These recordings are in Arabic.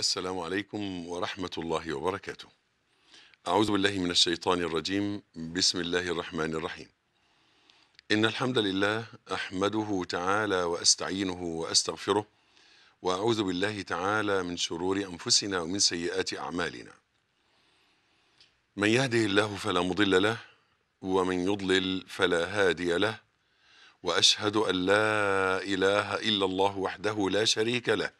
السلام عليكم ورحمة الله وبركاته. أعوذ بالله من الشيطان الرجيم، بسم الله الرحمن الرحيم. إن الحمد لله أحمده تعالى وأستعينه وأستغفره، وأعوذ بالله تعالى من شرور أنفسنا ومن سيئات أعمالنا. من يهده الله فلا مضل له، ومن يضلل فلا هادي له، وأشهد أن لا إله إلا الله وحده لا شريك له.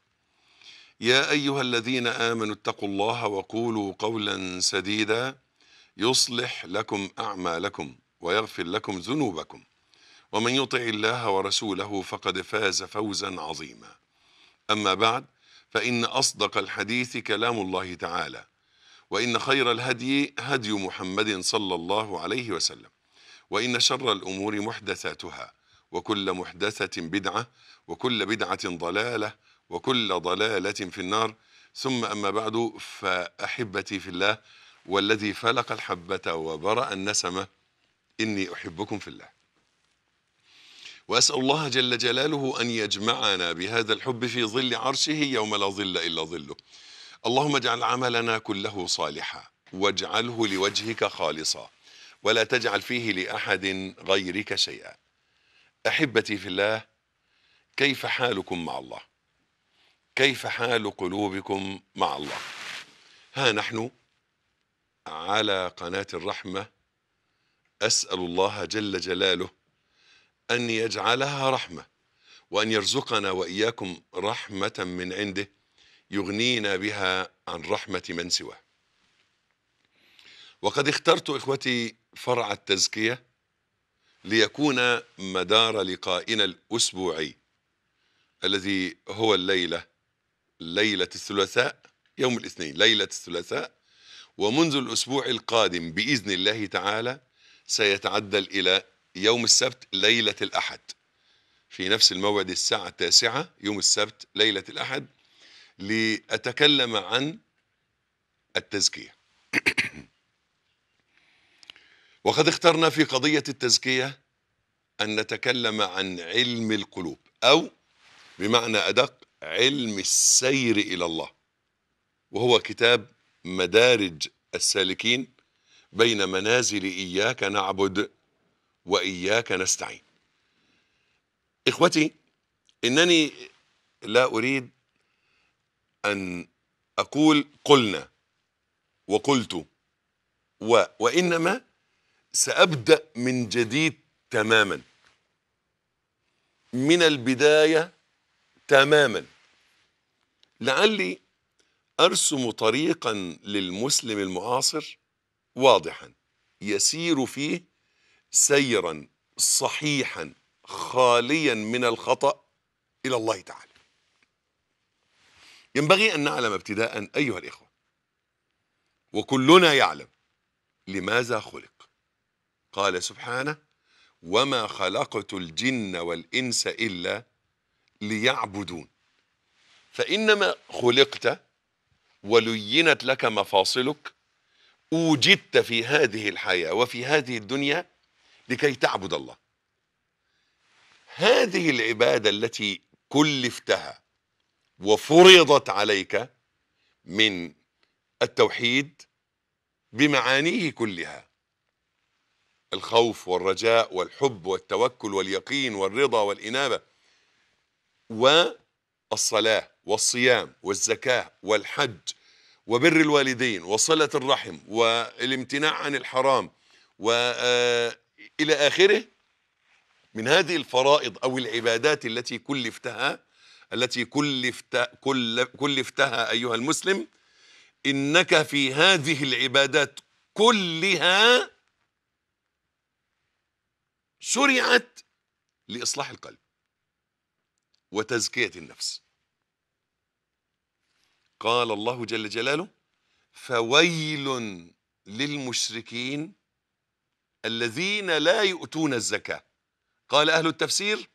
يا أيها الذين آمنوا اتقوا الله وقولوا قولا سديدا يصلح لكم أعمالكم ويغفر لكم ذنوبكم ومن يطع الله ورسوله فقد فاز فوزا عظيما أما بعد فإن أصدق الحديث كلام الله تعالى وإن خير الهدي هدي محمد صلى الله عليه وسلم وإن شر الأمور محدثاتها وكل محدثة بدعة وكل بدعة ضلالة وكل ضلالة في النار ثم أما بعد فأحبتي في الله والذي فلق الحبة وبرأ النسمة إني أحبكم في الله وأسأل الله جل جلاله أن يجمعنا بهذا الحب في ظل عرشه يوم لا ظل إلا ظله اللهم اجعل عملنا كله صالحا واجعله لوجهك خالصا ولا تجعل فيه لأحد غيرك شيئا أحبتي في الله كيف حالكم مع الله كيف حال قلوبكم مع الله ها نحن على قناة الرحمة أسأل الله جل جلاله أن يجعلها رحمة وأن يرزقنا وإياكم رحمة من عنده يغنينا بها عن رحمة من سواه وقد اخترت إخوتي فرع التزكية ليكون مدار لقائنا الأسبوعي الذي هو الليلة ليلة الثلاثاء يوم الاثنين ليلة الثلاثاء ومنذ الأسبوع القادم بإذن الله تعالى سيتعدل إلى يوم السبت ليلة الأحد في نفس الموعد الساعة التاسعة يوم السبت ليلة الأحد لأتكلم عن التزكية وقد اخترنا في قضية التزكية أن نتكلم عن علم القلوب أو بمعنى أدق علم السير إلى الله وهو كتاب مدارج السالكين بين منازل إياك نعبد وإياك نستعين إخوتي إنني لا أريد أن أقول قلنا وقلت و وإنما سأبدأ من جديد تماما من البداية تماما لعلي ارسم طريقا للمسلم المعاصر واضحا يسير فيه سيرا صحيحا خاليا من الخطا الى الله تعالى ينبغي ان نعلم ابتداء ايها الاخوه وكلنا يعلم لماذا خلق قال سبحانه وما خلقت الجن والانس الا ليعبدون فإنما خلقت ولينت لك مفاصلك أوجدت في هذه الحياة وفي هذه الدنيا لكي تعبد الله هذه العبادة التي كلفتها وفرضت عليك من التوحيد بمعانيه كلها الخوف والرجاء والحب والتوكل واليقين والرضا والإنابة والصلاة والصيام والزكاة والحج وبر الوالدين وصلة الرحم والامتناع عن الحرام وإلى آه، آخره من هذه الفرائض أو العبادات التي كلفتها التي كلفت كلفتها أيها المسلم إنك في هذه العبادات كلها شرعت لإصلاح القلب وتزكية النفس قال الله جل جلاله فويل للمشركين الذين لا يؤتون الزكاة قال أهل التفسير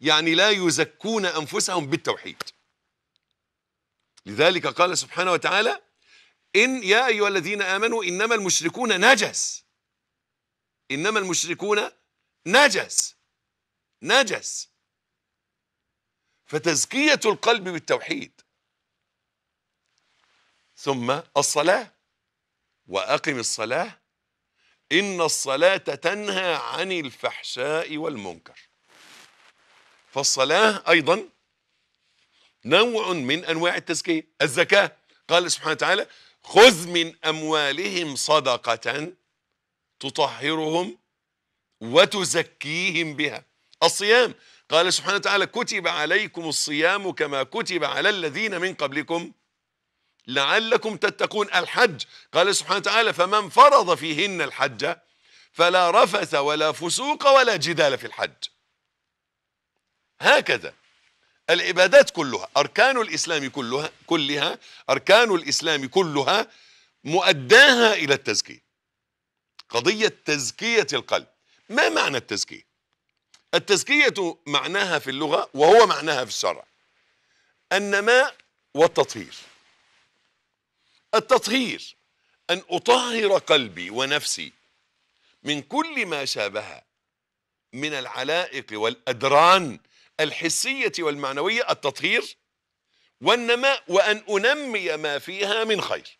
يعني لا يزكون أنفسهم بالتوحيد لذلك قال سبحانه وتعالى إن يا أيها الذين آمنوا إنما المشركون نجس إنما المشركون نجس نجس فتزكية القلب بالتوحيد ثم الصلاة وأقم الصلاة إن الصلاة تنهى عن الفحشاء والمنكر فالصلاة أيضا نوع من أنواع التزكية الزكاة قال سبحانه وتعالى خذ من أموالهم صدقة تطهرهم وتزكيهم بها الصيام قال سبحانه وتعالى كتب عليكم الصيام كما كتب على الذين من قبلكم لعلكم تتقون الحج قال سبحانه وتعالى فمن فرض فيهن الحج فلا رفث ولا فسوق ولا جدال في الحج هكذا العبادات كلها أركان الإسلام كلها كلها أركان الإسلام كلها مؤداها إلى التزكية قضية تزكية القلب ما معنى التزكية التزكية معناها في اللغة وهو معناها في الشرع النماء والتطهير التطهير أن أطهر قلبي ونفسي من كل ما شابه من العلائق والأدران الحسية والمعنوية التطهير والنماء وأن أنمي ما فيها من خير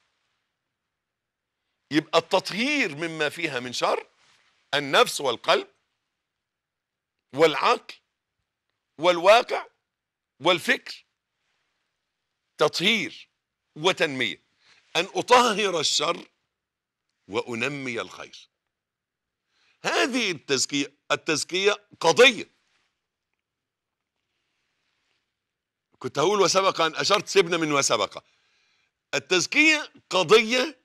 يبقى التطهير مما فيها من شر النفس والقلب والعقل والواقع والفكر تطهير وتنمية أن أطهر الشر وأنمي الخير هذه التزكية التزكية قضية كنت هقول وسبق أن أشرت سيبنا من وسبق التزكية قضية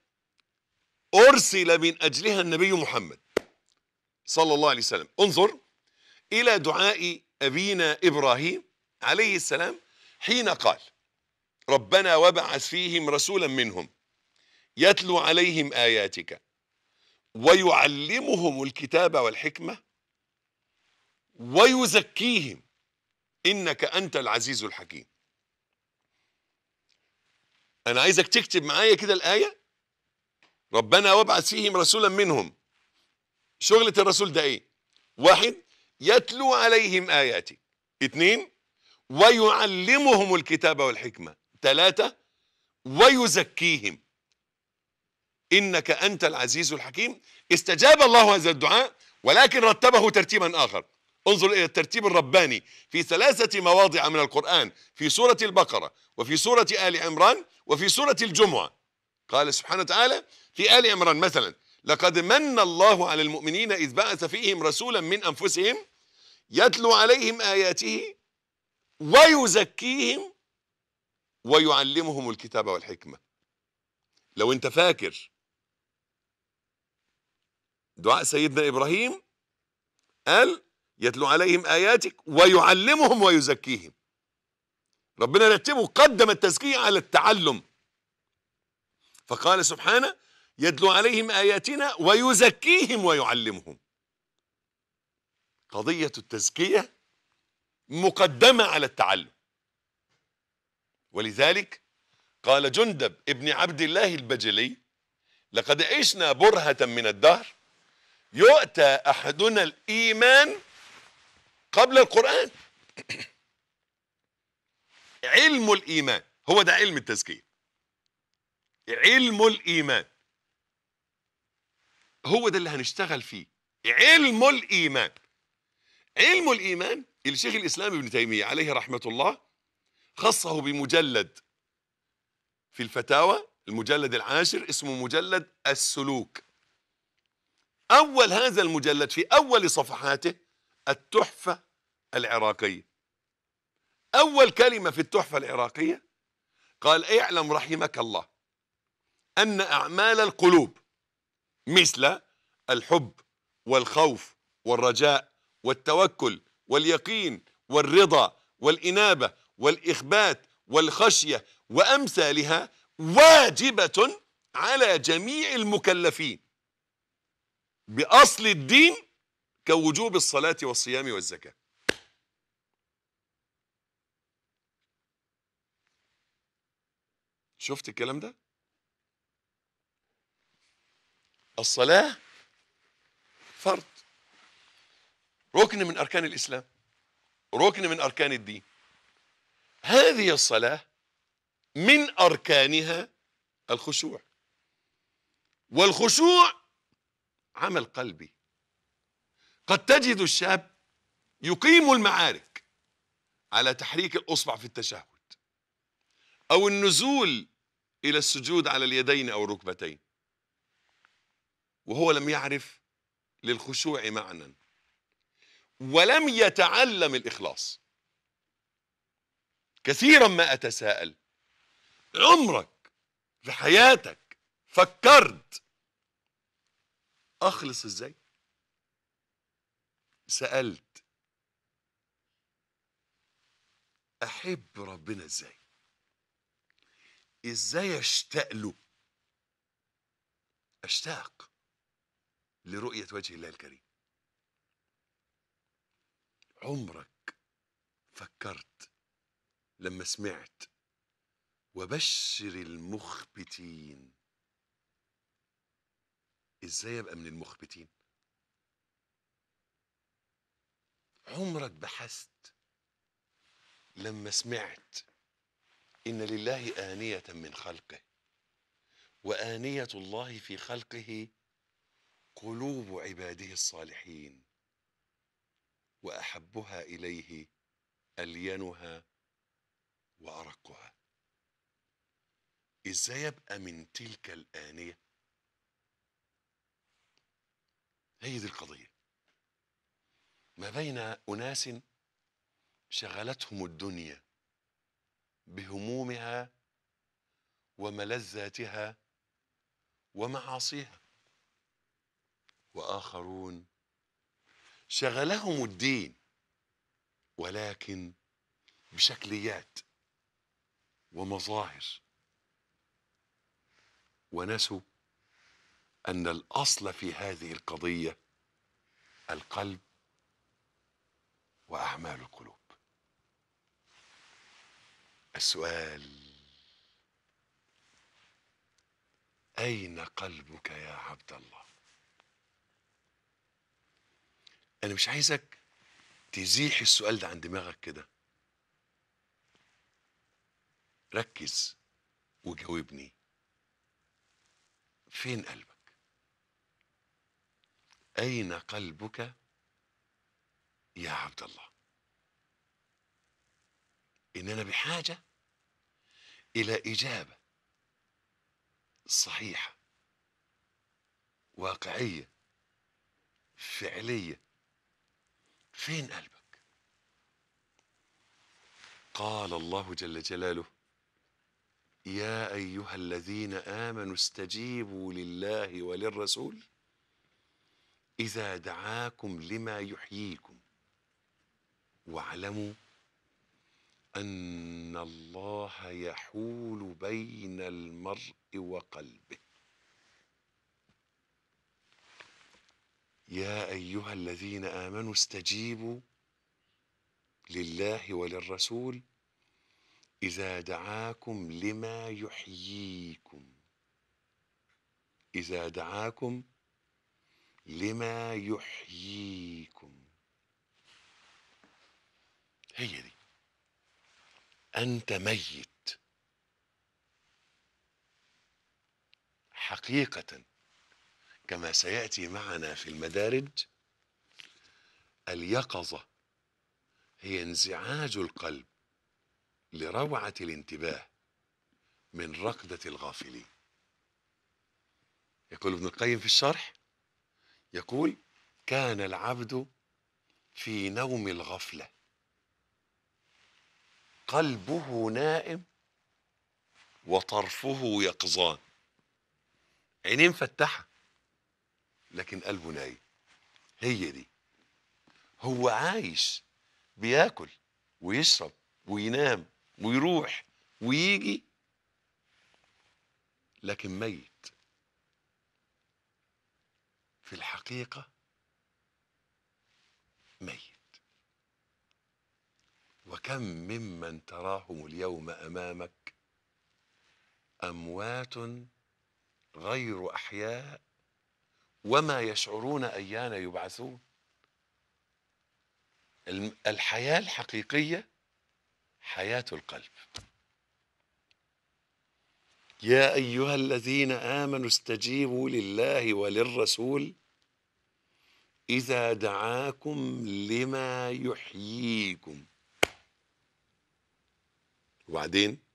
أرسل من أجلها النبي محمد صلى الله عليه وسلم انظر إلى دعاء أبينا إبراهيم عليه السلام حين قال ربنا وابعث فيهم رسولا منهم يتلو عليهم آياتك ويعلمهم الكتاب والحكمة ويزكيهم إنك أنت العزيز الحكيم أنا عايزك تكتب معايا كده الآية ربنا وابعث فيهم رسولا منهم شغلة الرسول ده إيه واحد يتلو عليهم آياتي اثنين ويعلمهم الكتاب والحكمة ثلاثة ويزكيهم إنك أنت العزيز الحكيم استجاب الله هذا الدعاء ولكن رتبه ترتيبا آخر انظر إلى الترتيب الرباني في ثلاثة مواضع من القرآن في سورة البقرة وفي سورة آل عمران وفي سورة الجمعة قال سبحانه وتعالى في آل عمران مثلا لقد من الله على المؤمنين إذ بعث فيهم رسولا من أنفسهم يتلو عليهم آياته ويزكيهم ويعلمهم الكتاب والحكمة لو أنت فاكر دعاء سيدنا إبراهيم قال يتلو عليهم آياتك ويعلمهم ويزكيهم ربنا رتبه قدم التزكية على التعلم فقال سبحانه يدلو عليهم آياتنا ويزكيهم ويعلمهم قضية التزكية مقدمة على التعلم ولذلك قال جندب ابن عبد الله البجلي لقد عشنا برهة من الدهر يؤتى أحدنا الإيمان قبل القرآن علم الإيمان هو ده علم التزكية علم الإيمان هو ده اللي هنشتغل فيه علم الإيمان علم الإيمان الشيخ الإسلام ابن تيمية عليه رحمة الله خصه بمجلد في الفتاوى المجلد العاشر اسمه مجلد السلوك أول هذا المجلد في أول صفحاته التحفة العراقية أول كلمة في التحفة العراقية قال اعلم رحمك الله أن أعمال القلوب مثل الحب والخوف والرجاء والتوكل واليقين والرضا والإنابة والإخبات والخشية وأمثالها واجبة على جميع المكلفين بأصل الدين كوجوب الصلاة والصيام والزكاة شفت الكلام ده الصلاة فرض ركن من أركان الإسلام ركن من أركان الدين هذه الصلاة من أركانها الخشوع والخشوع عمل قلبي قد تجد الشاب يقيم المعارك على تحريك الأصبع في التشهد أو النزول إلى السجود على اليدين أو الركبتين وهو لم يعرف للخشوع معنى ولم يتعلم الإخلاص كثيرا ما أتساءل عمرك في حياتك فكرت أخلص إزاي سألت أحب ربنا إزاي إزاي أشتاق له أشتاق لرؤية وجه الله الكريم عمرك فكرت لما سمعت وبشر المخبتين ازاي ابقى من المخبتين عمرك بحثت لما سمعت ان لله انيه من خلقه وانيه الله في خلقه قلوب عباده الصالحين واحبها اليه الينها وارقها ازاي يبقى من تلك الانيه هي دي القضيه ما بين اناس شغلتهم الدنيا بهمومها وملذاتها ومعاصيها واخرون شغلهم الدين ولكن بشكليات ومظاهر ونسوا ان الاصل في هذه القضيه القلب واعمال القلوب السؤال اين قلبك يا عبد الله انا مش عايزك تزيح السؤال ده عن دماغك كده ركز وجاوبني فين قلبك اين قلبك يا عبد الله اننا بحاجه الى اجابه صحيحه واقعيه فعليه فين قلبك قال الله جل جلاله يا ايها الذين امنوا استجيبوا لله وللرسول اذا دعاكم لما يحييكم واعلموا ان الله يحول بين المرء وقلبه يا أيها الذين آمنوا استجيبوا لله وللرسول إذا دعاكم لما يحييكم إذا دعاكم لما يحييكم هي دي أنت ميت حقيقة كما سياتي معنا في المدارج اليقظه هي انزعاج القلب لروعه الانتباه من ركضه الغافلين يقول ابن القيم في الشرح يقول كان العبد في نوم الغفله قلبه نائم وطرفه يقظان عينين فتحه لكن قلبه نايم هي دي هو عايش بياكل ويشرب وينام ويروح ويجي لكن ميت في الحقيقة ميت وكم ممن تراهم اليوم أمامك أموات غير أحياء وما يشعرون أيان يبعثون الحياة الحقيقية حياة القلب يا أيها الذين آمنوا استجيبوا لله وللرسول إذا دعاكم لما يحييكم وبعدين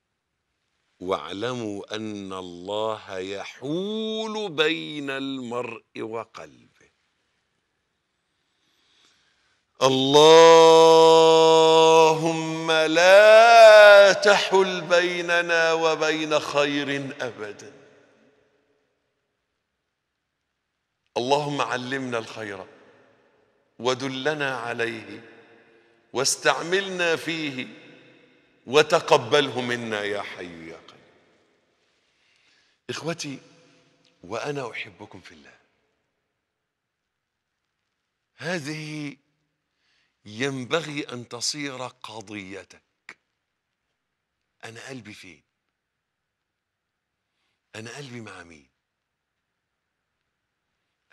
واعلموا ان الله يحول بين المرء وقلبه اللهم لا تحل بيننا وبين خير ابدا اللهم علمنا الخير ودلنا عليه واستعملنا فيه وتقبله منا يا حي يا قيوم إخوتي وأنا أحبكم في الله هذه ينبغي أن تصير قضيتك أنا قلبي فين أنا قلبي مع مين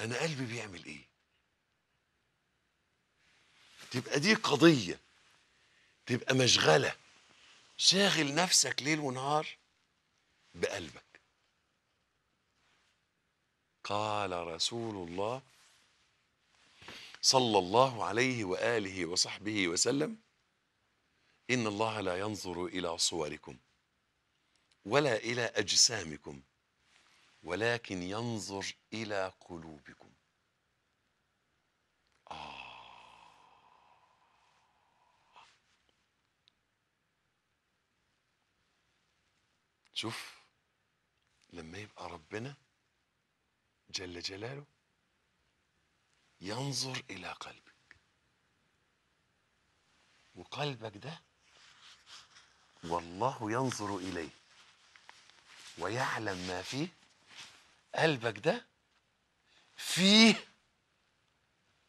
أنا قلبي بيعمل إيه تبقى دي قضية تبقى مشغلة شاغل نفسك ليل ونهار بقلبك قال رسول الله صلى الله عليه وآله وصحبه وسلم إن الله لا ينظر إلى صوركم ولا إلى أجسامكم ولكن ينظر إلى قلوبكم آه شوف لما يبقى ربنا جل جلاله ينظر إلى قلبك وقلبك ده والله ينظر إليه ويعلم ما فيه قلبك ده فيه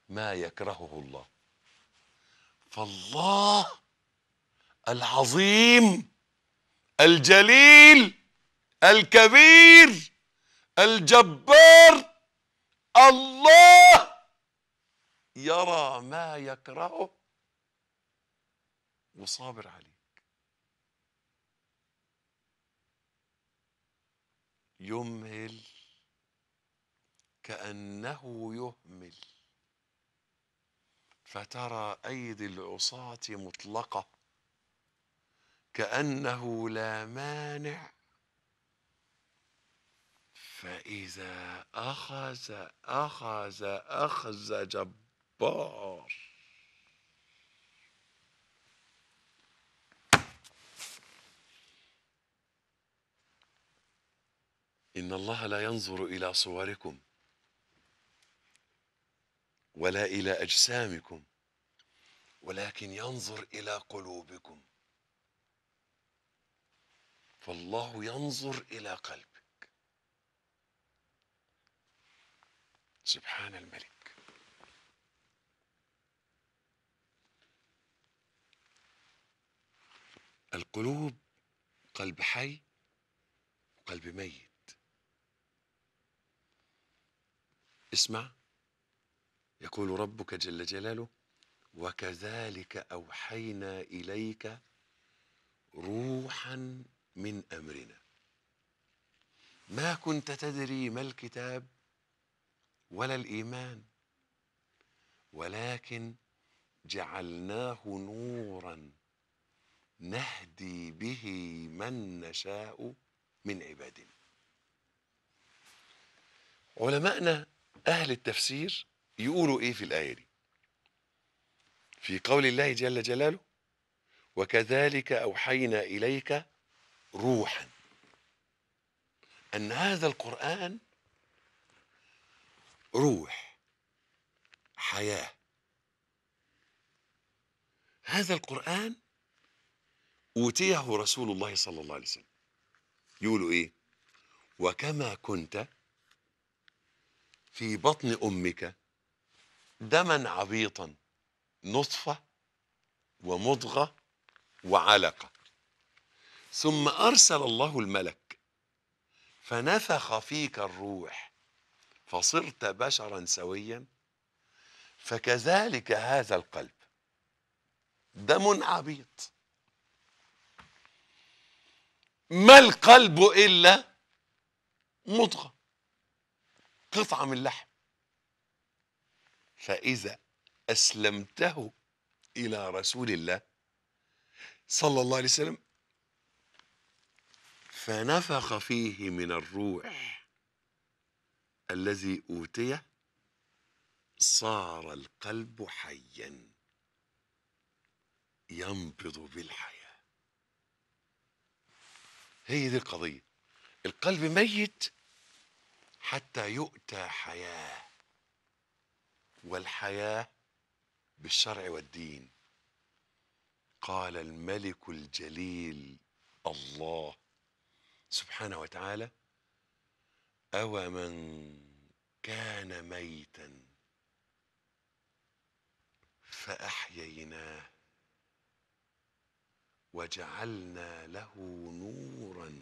ما يكرهه الله فالله العظيم الجليل الكبير الجبار الله يرى ما يكرهه وصابر عليك يمهل كأنه يهمل فترى أيدي العصاة مطلقة كأنه لا مانع فإذا أخذ أخذ أخذ جبار إن الله لا ينظر إلى صوركم ولا إلى أجسامكم ولكن ينظر إلى قلوبكم فالله ينظر إلى قلب سبحان الملك القلوب قلب حي وقلب ميت اسمع يقول ربك جل جلاله وكذلك اوحينا اليك روحا من امرنا ما كنت تدري ما الكتاب ولا الايمان ولكن جعلناه نورا نهدي به من نشاء من عبادنا علماءنا اهل التفسير يقولوا ايه في الايه دي في قول الله جل جلاله وكذلك اوحينا اليك روحا ان هذا القران روح حياه هذا القران اوتيه رسول الله صلى الله عليه وسلم يقولوا ايه وكما كنت في بطن امك دما عبيطا نطفه ومضغه وعلقه ثم ارسل الله الملك فنفخ فيك الروح فصرت بشرا سويا فكذلك هذا القلب دم عبيط ما القلب إلا مضغة قطعة من لحم فإذا أسلمته إلى رسول الله صلى الله عليه وسلم فنفخ فيه من الروح الذي أوتي صار القلب حيا ينبض بالحياة هي دي القضية القلب ميت حتى يؤتى حياة والحياة بالشرع والدين قال الملك الجليل الله سبحانه وتعالى أومن كان ميتا فأحييناه وجعلنا له نورا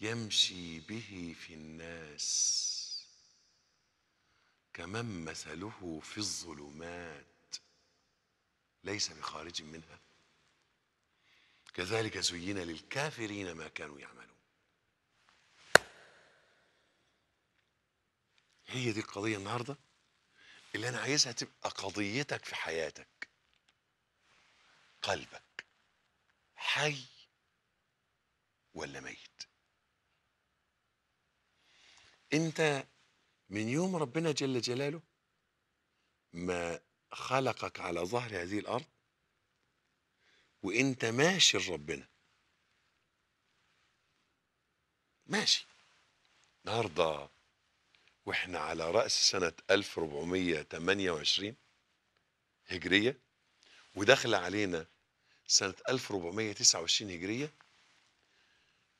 يمشي به في الناس كمن مثله في الظلمات ليس بخارج منها كذلك زين للكافرين ما كانوا يعملون هي دي القضيه النهارده اللي انا عايزها تبقى قضيتك في حياتك قلبك حي ولا ميت انت من يوم ربنا جل جلاله ما خلقك على ظهر هذه الارض وانت ماشي لربنا ماشي النهارده واحنا على راس سنه 1428 هجريه وداخله علينا سنه 1429 هجريه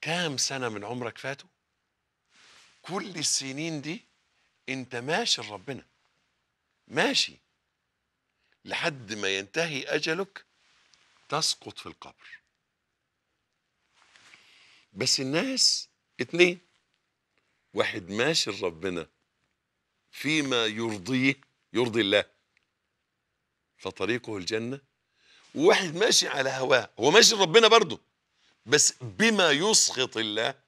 كام سنه من عمرك فاتوا كل السنين دي انت ماشي لربنا ماشي لحد ما ينتهي اجلك تسقط في القبر بس الناس اتنين واحد ماشي لربنا فيما يرضيه يرضي الله فطريقه الجنة وواحد ماشي على هواه هو ماشي لربنا برضه بس بما يسخط الله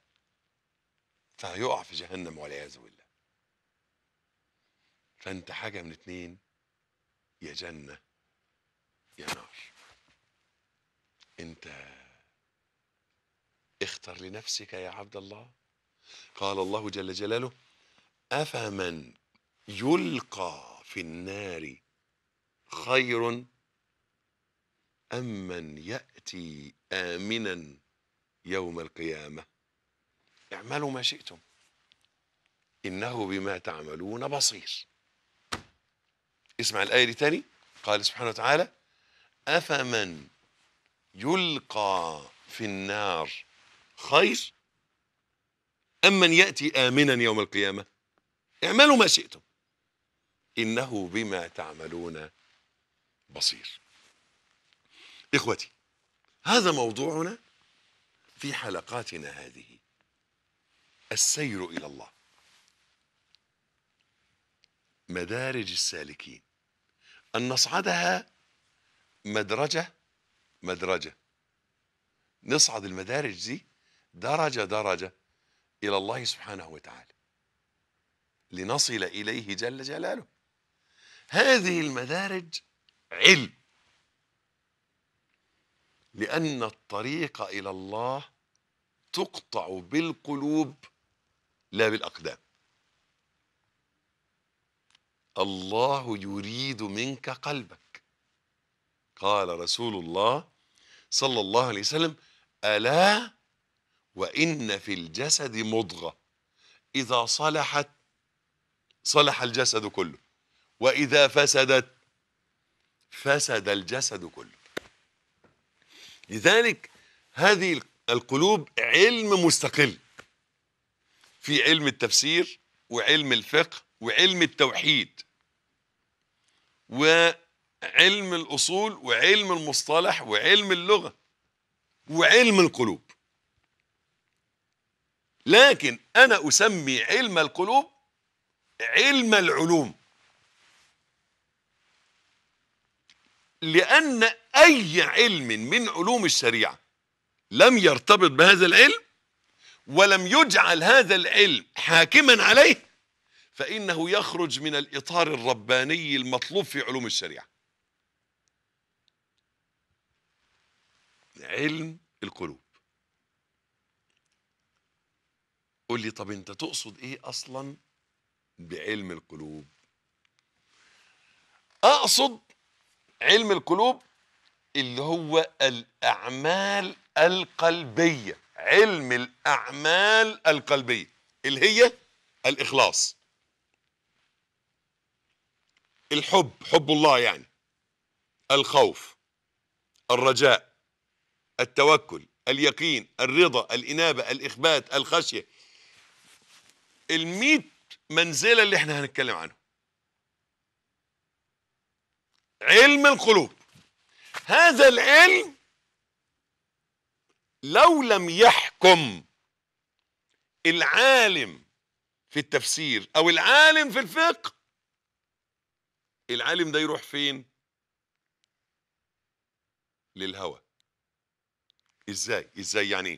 فهيقع في جهنم والعياذ بالله فانت حاجة من اتنين يا جنة يا نار انت اختر لنفسك يا عبد الله قال الله جل جلاله أفمن يلقى في النار خير أم من يأتي آمنا يوم القيامة اعملوا ما شئتم إنه بما تعملون بصير اسمع الآية دي تاني قال سبحانه وتعالى أفمن يلقى في النار خير أم من يأتي آمنا يوم القيامة اعملوا ما شئتم إنه بما تعملون بصير إخوتي هذا موضوعنا في حلقاتنا هذه السير إلى الله مدارج السالكين أن نصعدها مدرجة مدرجة نصعد المدارج دي درجة درجة إلى الله سبحانه وتعالى لنصل إليه جل جلاله هذه المدارج علم لأن الطريق إلى الله تقطع بالقلوب لا بالأقدام الله يريد منك قلبك قال رسول الله صلى الله عليه وسلم ألا وإن في الجسد مضغة إذا صلحت صلح الجسد كله وإذا فسدت فسد الجسد كله لذلك هذه القلوب علم مستقل في علم التفسير وعلم الفقه وعلم التوحيد وعلم الأصول وعلم المصطلح وعلم اللغة وعلم القلوب لكن أنا أسمي علم القلوب علم العلوم لأن أي علم من علوم الشريعة لم يرتبط بهذا العلم ولم يجعل هذا العلم حاكما عليه فإنه يخرج من الإطار الرباني المطلوب في علوم الشريعة علم القلوب قل لي طب أنت تقصد إيه أصلا بعلم القلوب أقصد علم القلوب اللي هو الأعمال القلبية علم الأعمال القلبية اللي هي الإخلاص الحب حب الله يعني الخوف الرجاء التوكل اليقين الرضا الإنابة الإخبات الخشية الميت منزلة اللي احنا هنتكلم عنه علم القلوب هذا العلم لو لم يحكم العالم في التفسير او العالم في الفقه العالم ده يروح فين للهوى ازاي ازاي يعني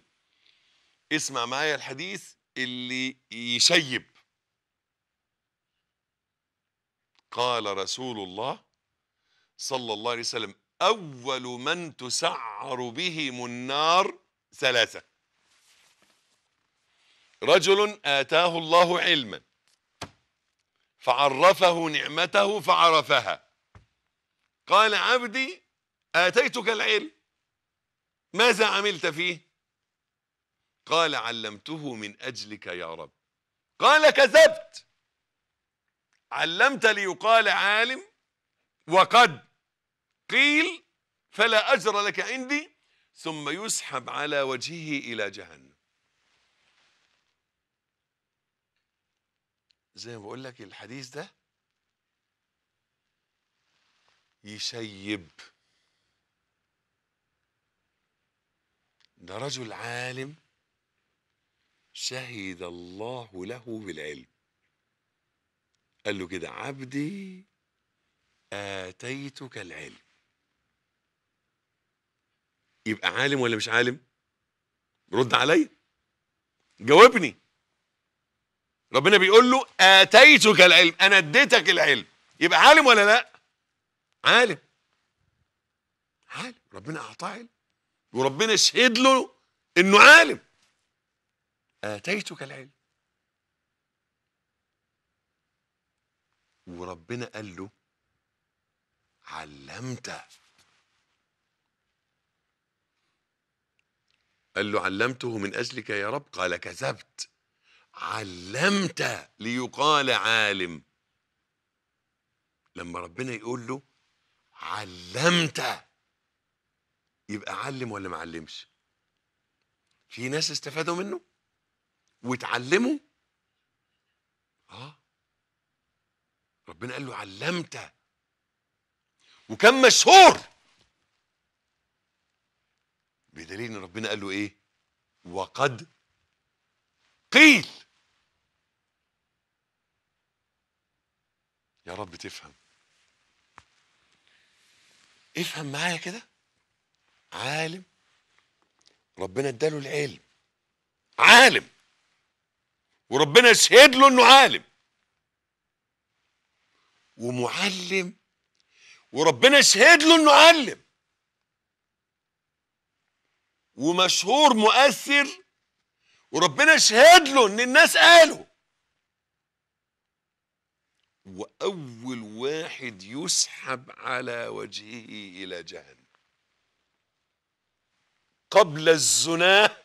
ايه اسمع معايا الحديث اللي يشيب قال رسول الله صلى الله عليه وسلم أول من تسعر بهم النار ثلاثة رجل آتاه الله علما فعرفه نعمته فعرفها قال عبدي آتيتك العلم ماذا عملت فيه قال علمته من أجلك يا رب قال كذبت علمت ليقال عالم وقد قيل فلا أجر لك عندي ثم يسحب على وجهه إلى جهنم زي ما بقول لك الحديث ده يشيب ده رجل عالم شهد الله له بالعلم قال له كده عبدي آتيتك العلم يبقى عالم ولا مش عالم رد عليا جاوبني ربنا بيقول له آتيتك العلم أنا اديتك العلم يبقى عالم ولا لا عالم عالم ربنا أعطاه علم وربنا شهد له إنه عالم آتيتك العلم وربنا قال له علمت قال له علمته من أجلك يا رب قال كذبت علمت ليقال عالم لما ربنا يقول له علمت يبقى علم ولا ما علمش في ناس استفادوا منه وتعلموا اه ربنا قال له علمت وكان مشهور بدليل ان ربنا قال له ايه وقد قيل يا رب تفهم افهم معايا كده عالم ربنا اداله العلم عالم وربنا شهد له انه عالم ومعلم وربنا شهد له انه علم ومشهور مؤثر وربنا شهد له ان الناس قالوا واول واحد يسحب على وجهه الى جهنم قبل الزنا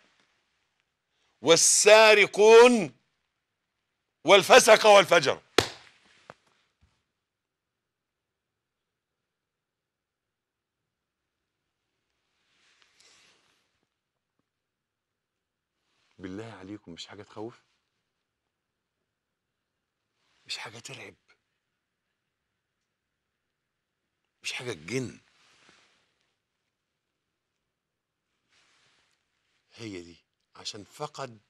والسارقون والفسق والفجر مش حاجة تخوف مش حاجة ترعب مش حاجة تجن هي دي عشان فقد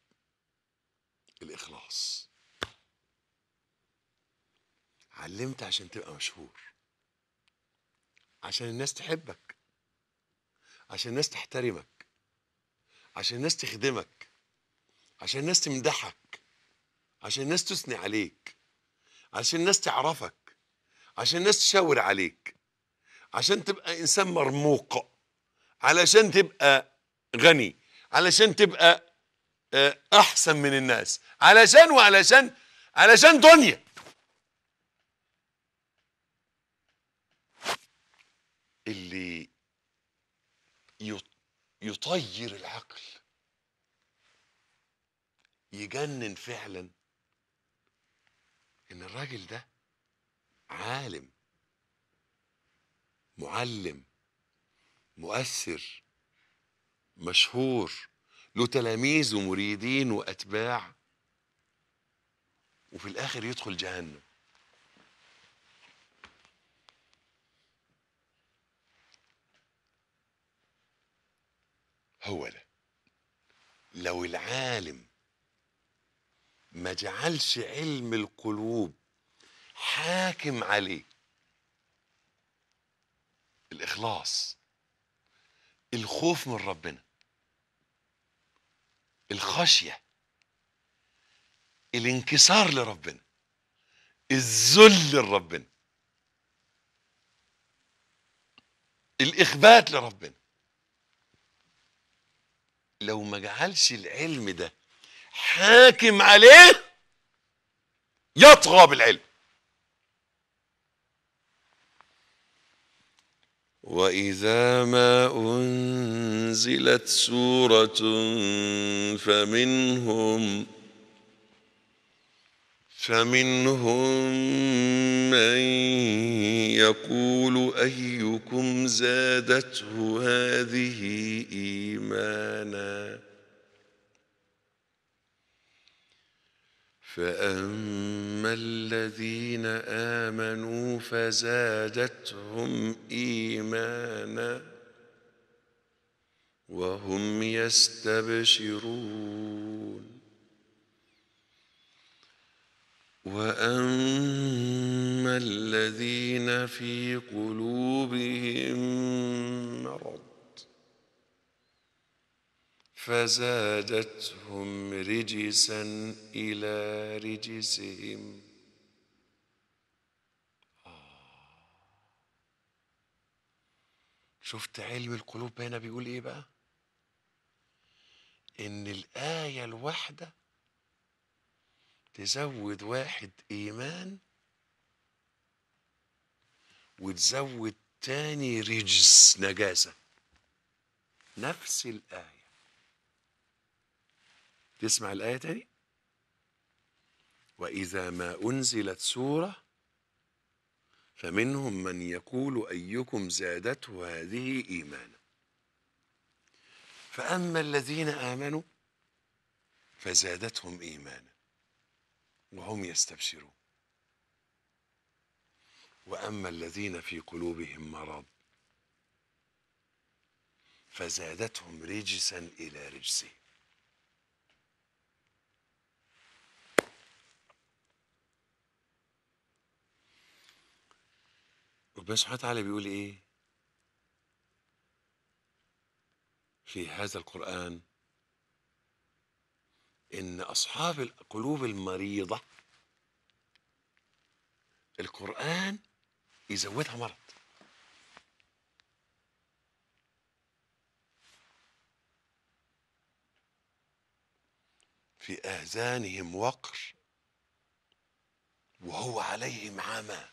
الإخلاص علمت عشان تبقى مشهور عشان الناس تحبك عشان الناس تحترمك عشان الناس تخدمك عشان الناس تمدحك عشان الناس تثني عليك عشان الناس تعرفك عشان الناس تشاور عليك عشان تبقى انسان مرموق علشان تبقى غني علشان تبقى آه، احسن من الناس علشان وعلشان علشان دنيا اللي يطير العقل يجنن فعلا ان الراجل ده عالم معلم مؤثر مشهور له تلاميذ ومريدين واتباع وفي الاخر يدخل جهنم هو ده لو العالم ما جعلش علم القلوب حاكم عليه الإخلاص الخوف من ربنا الخشية الانكسار لربنا الذل لربنا الإخبات لربنا لو ما جعلش العلم ده حاكم عليه يطغى بالعلم واذا ما انزلت سوره فمنهم فمنهم من يقول ايكم زادته هذه ايمانا فأما الذين آمنوا فزادتهم إيمانا وهم يستبشرون وأما الذين في قلوبهم فزادتهم رجسا إلى رجسهم آه. شفت علم القلوب هنا بيقول ايه بقى ان الآية الواحدة تزود واحد إيمان وتزود تاني رجس نجاسة نفس الآية تسمع الآية تاني وإذا ما أنزلت سورة فمنهم من يقول أيكم زادته هذه إيمانا فأما الذين آمنوا فزادتهم إيمانا وهم يستبشرون وأما الذين في قلوبهم مرض فزادتهم رجسا إلى رجسهم ربنا سبحانه وتعالى بيقول ايه في هذا القرآن إن أصحاب القلوب المريضة القرآن يزودها مرض في آذانهم وقر وهو عليهم عمى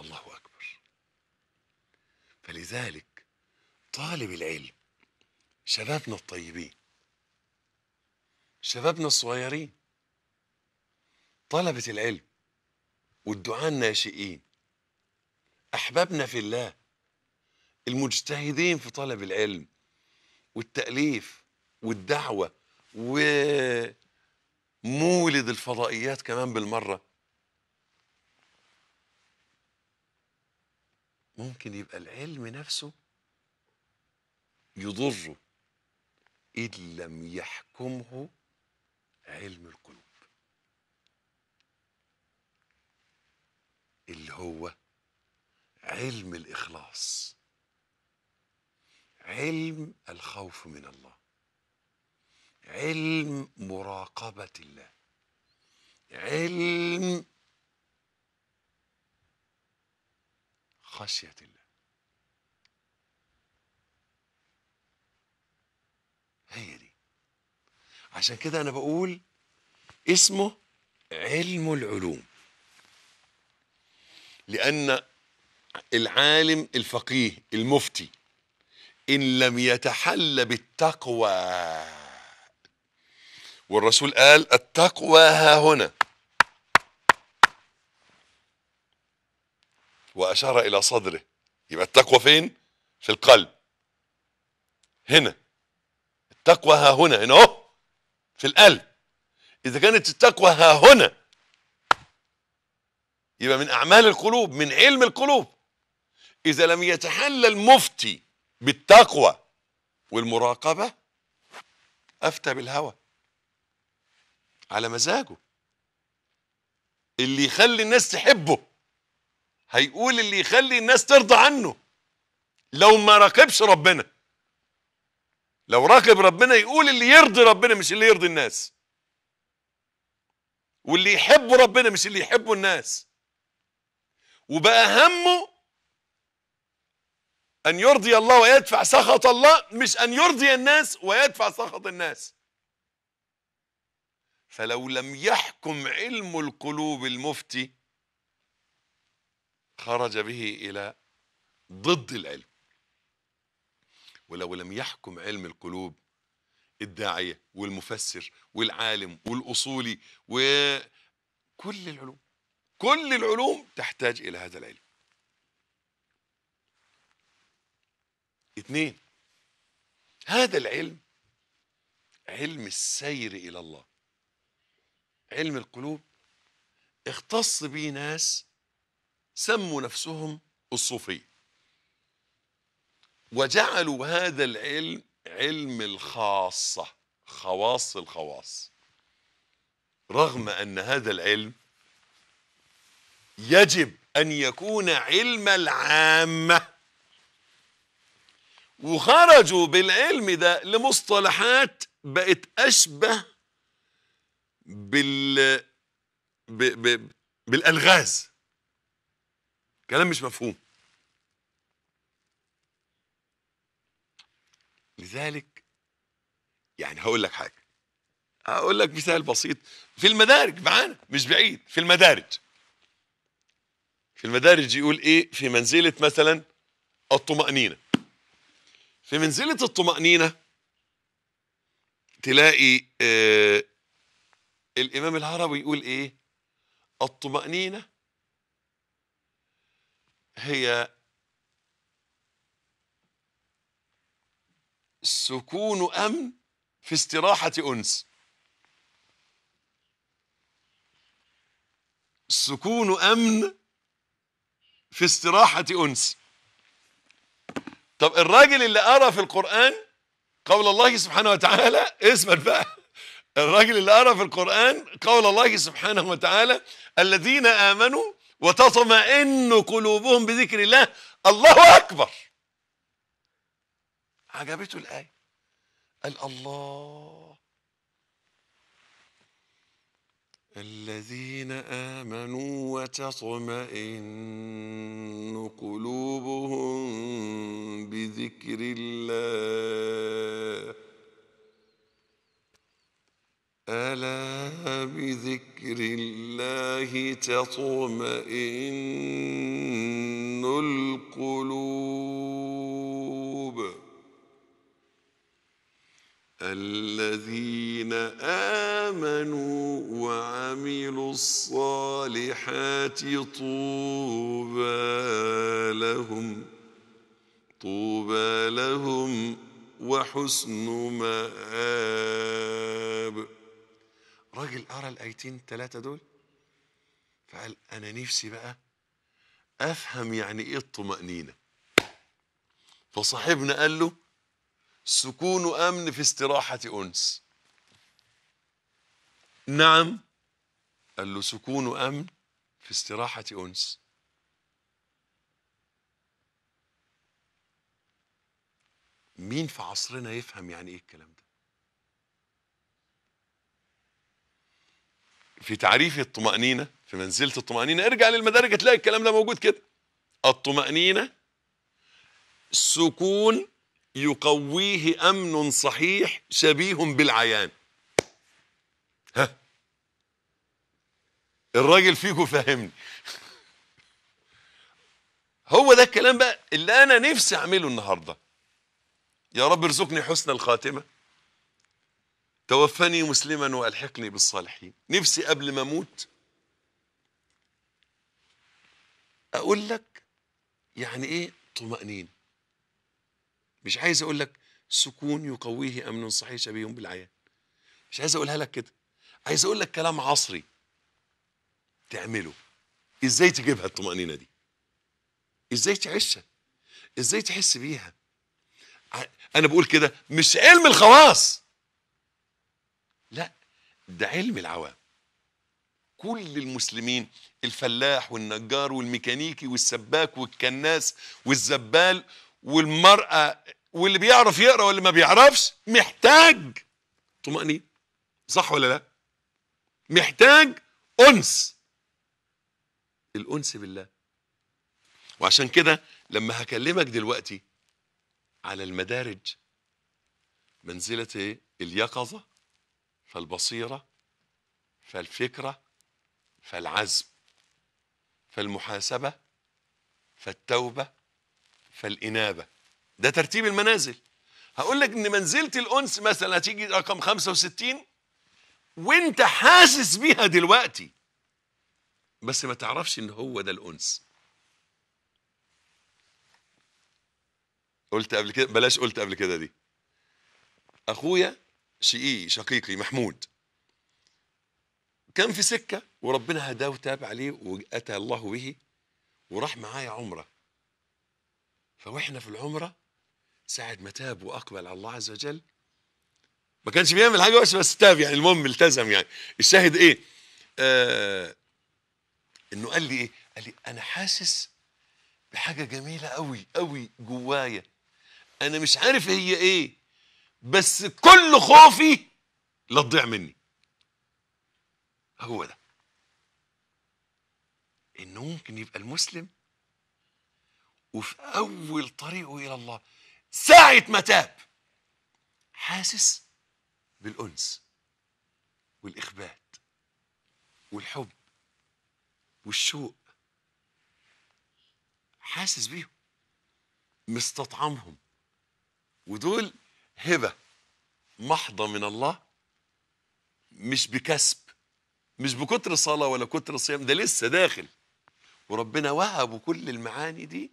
الله أكبر فلذلك طالب العلم شبابنا الطيبين شبابنا الصغيرين طلبة العلم والدعاء الناشئين أحبابنا في الله المجتهدين في طلب العلم والتأليف والدعوة ومولد الفضائيات كمان بالمرة ممكن يبقى العلم نفسه يضره إن لم يحكمه علم القلوب اللي هو علم الإخلاص علم الخوف من الله علم مراقبة الله علم خشية الله هي دي عشان كده أنا بقول اسمه علم العلوم لأن العالم الفقيه المفتي إن لم يتحل بالتقوى والرسول قال التقوى ها هنا وأشار إلى صدره يبقى التقوى فين؟ في القلب هنا التقوى ها هنا هنا اهو في القلب إذا كانت التقوى ها هنا يبقى من أعمال القلوب من علم القلوب إذا لم يتحلى المفتي بالتقوى والمراقبة أفتى بالهوى على مزاجه اللي يخلي الناس تحبه هيقول اللي يخلي الناس ترضى عنه لو ما راقبش ربنا لو راقب ربنا يقول اللي يرضي ربنا مش اللي يرضي الناس واللي يحبوا ربنا مش اللي يحبوا الناس وبقى همه أن يرضي الله ويدفع سخط الله مش أن يرضي الناس ويدفع سخط الناس فلو لم يحكم علم القلوب المفتي خرج به إلى ضد العلم ولو لم يحكم علم القلوب الداعية والمفسر والعالم والأصولي وكل العلوم كل العلوم تحتاج إلى هذا العلم اثنين هذا العلم علم السير إلى الله علم القلوب اختص به ناس سموا نفسهم الصوفية وجعلوا هذا العلم علم الخاصة خواص الخواص رغم أن هذا العلم يجب أن يكون علم العامة وخرجوا بالعلم ده لمصطلحات بقت أشبه بال ب... ب... بالألغاز كلام مش مفهوم لذلك يعني هقول لك حاجه هقول لك مثال بسيط في المدارج معانا مش بعيد في المدارج في المدارج يقول ايه في منزله مثلا الطمانينه في منزله الطمانينه تلاقي آه الامام العربي يقول ايه الطمانينه هي سكون أمن في استراحة أنس سكون أمن في استراحة أنس طب الراجل اللي قرأ في القرآن قول الله سبحانه وتعالى اسم بقى الراجل اللي قرأ في القرآن قول الله سبحانه وتعالى الذين آمنوا وتطمئن قلوبهم بذكر الله الله أكبر عجبته الآية قال الله الذين آمنوا وتطمئن قلوبهم بذكر الله ألا بذكر الله تطمئن القلوب الذين آمنوا وعملوا الصالحات طوبى لهم طوبى لهم وحسن مآب راجل قرا الايتين الثلاثه دول فقال انا نفسي بقى افهم يعني ايه الطمانينه فصاحبنا قال له سكون امن في استراحه انس نعم قال له سكون امن في استراحه انس مين في عصرنا يفهم يعني ايه الكلام ده في تعريف الطمأنينة في منزلة الطمأنينة ارجع للمدارج تلاقي الكلام ده موجود كده الطمأنينة سكون يقويه أمن صحيح شبيه بالعيان ها الراجل فيكو فهمني هو ده الكلام بقى اللي أنا نفسي أعمله النهاردة يا رب ارزقني حسن الخاتمة توفني مسلما والحقني بالصالحين نفسي قبل ما اموت اقول لك يعني ايه طمأنين مش عايز اقول لك سكون يقويه امن صحيح شبيه بالعيان مش عايز اقولها لك كده عايز اقول لك كلام عصري تعمله ازاي تجيبها الطمأنينة دي ازاي تعيشها ازاي تحس بيها انا بقول كده مش علم الخواص لا ده علم العوام كل المسلمين الفلاح والنجار والميكانيكي والسباك والكناس والزبال والمرأة واللي بيعرف يقرأ واللي ما بيعرفش محتاج طمأنينة صح ولا لا محتاج أنس الأنس بالله وعشان كده لما هكلمك دلوقتي على المدارج منزلة اليقظة فالبصيرة فالفكرة فالعزم فالمحاسبة فالتوبة فالإنابة ده ترتيب المنازل هقول لك ان منزله الانس مثلا هتيجي رقم 65 وانت حاسس بيها دلوقتي بس ما تعرفش ان هو ده الانس قلت قبل كده بلاش قلت قبل كده دي اخويا شقيقي شقيقي محمود كان في سكة وربنا هداه وتاب عليه وأتى الله به وراح معايا عمرة فوإحنا في العمرة ساعة ما تاب وأقبل على الله عز وجل ما كانش بيعمل حاجة بس بس تاب يعني المهم التزم يعني الشاهد إيه؟ آه إنه قال لي إيه؟ قال لي أنا حاسس بحاجة جميلة أوي أوي جوايا أنا مش عارف هي إيه بس كل خوفي لا تضيع مني هو ده انه ممكن يبقى المسلم وفي اول طريقه الى الله ساعه ما تاب حاسس بالانس والاخبات والحب والشوق حاسس بيهم مستطعمهم ودول هبه محضه من الله مش بكسب مش بكتر صلاه ولا كتر صيام ده لسه داخل وربنا وهبه كل المعاني دي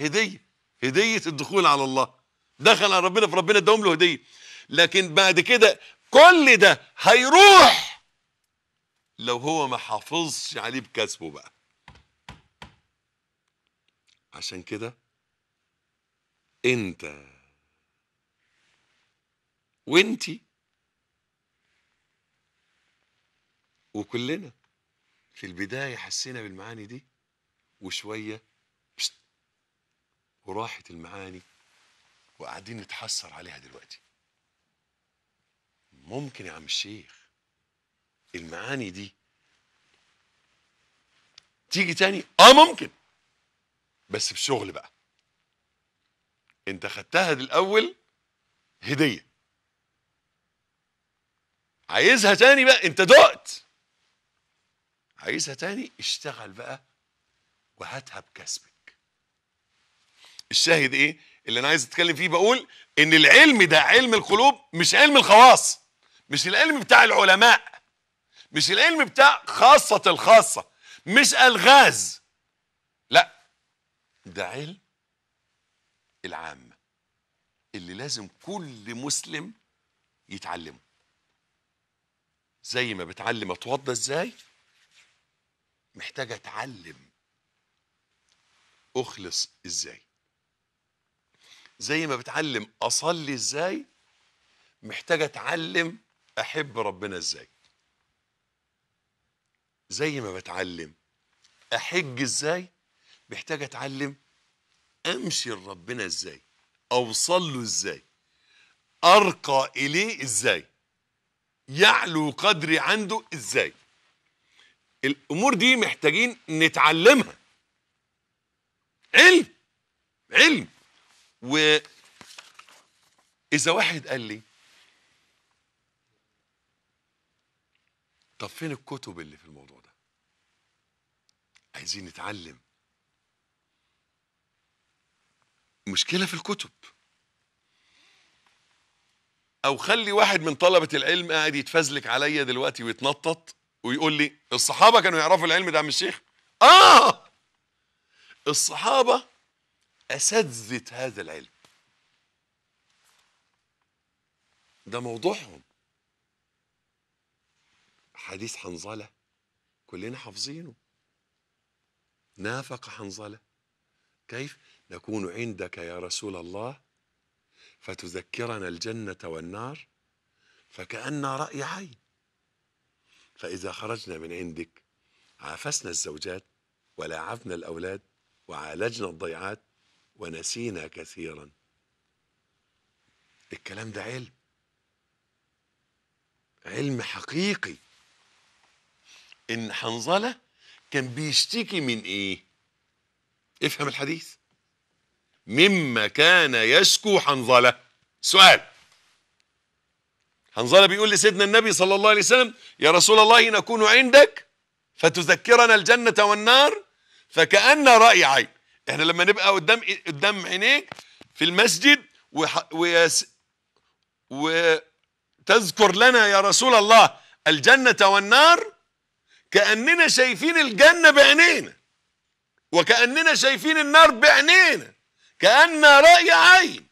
هديه هديه الدخول على الله دخل على ربنا فربنا اداهم له هديه لكن بعد كده كل ده هيروح لو هو ما حافظش عليه بكسبه بقى عشان كده انت وانتي وكلنا في البداية حسينا بالمعاني دي وشوية وراحت المعاني وقاعدين نتحسر عليها دلوقتي ممكن يا عم الشيخ المعاني دي تيجي تاني اه ممكن بس بشغل بقى انت خدتها الاول هديه عايزها تاني بقى انت دقت عايزها تاني اشتغل بقى وهاتها بكسبك الشاهد ايه اللي انا عايز اتكلم فيه بقول ان العلم ده علم القلوب مش علم الخواص مش العلم بتاع العلماء مش العلم بتاع خاصة الخاصة مش الغاز لا ده علم العام اللي لازم كل مسلم يتعلمه زي ما بتعلم اتوضى ازاي محتاجه اتعلم اخلص ازاي زي ما بتعلم اصلي ازاي محتاجه اتعلم احب ربنا ازاي زي ما بتعلم احج ازاي محتاجه اتعلم امشي لربنا ازاي اوصل له ازاي ارقى اليه ازاي يعلو قدري عنده ازاي الامور دي محتاجين نتعلمها علم علم و اذا واحد قال لي طب فين الكتب اللي في الموضوع ده عايزين نتعلم مشكله في الكتب او خلي واحد من طلبه العلم قاعد يتفزلك عليا دلوقتي ويتنطط ويقول لي الصحابه كانوا يعرفوا العلم ده يا عم الشيخ اه الصحابه اساتذه هذا العلم ده موضوعهم حديث حنظله كلنا حافظينه نافق حنظله كيف نكون عندك يا رسول الله فتذكرنا الجنة والنار فكأن رأي عين فإذا خرجنا من عندك عافسنا الزوجات ولاعبنا الأولاد وعالجنا الضيعات ونسينا كثيرا الكلام ده علم علم حقيقي ان حنظله كان بيشتكي من ايه افهم الحديث مما كان يشكو حنظلة سؤال حنظلة بيقول لسيدنا النبي صلى الله عليه وسلم يا رسول الله نكون عندك فتذكرنا الجنة والنار فكأن رأي عين احنا لما نبقى قدام قدام عينيك في المسجد وح... ويس... وتذكر لنا يا رسول الله الجنة والنار كأننا شايفين الجنة بعينينا وكأننا شايفين النار بعينينا كأن رأي عين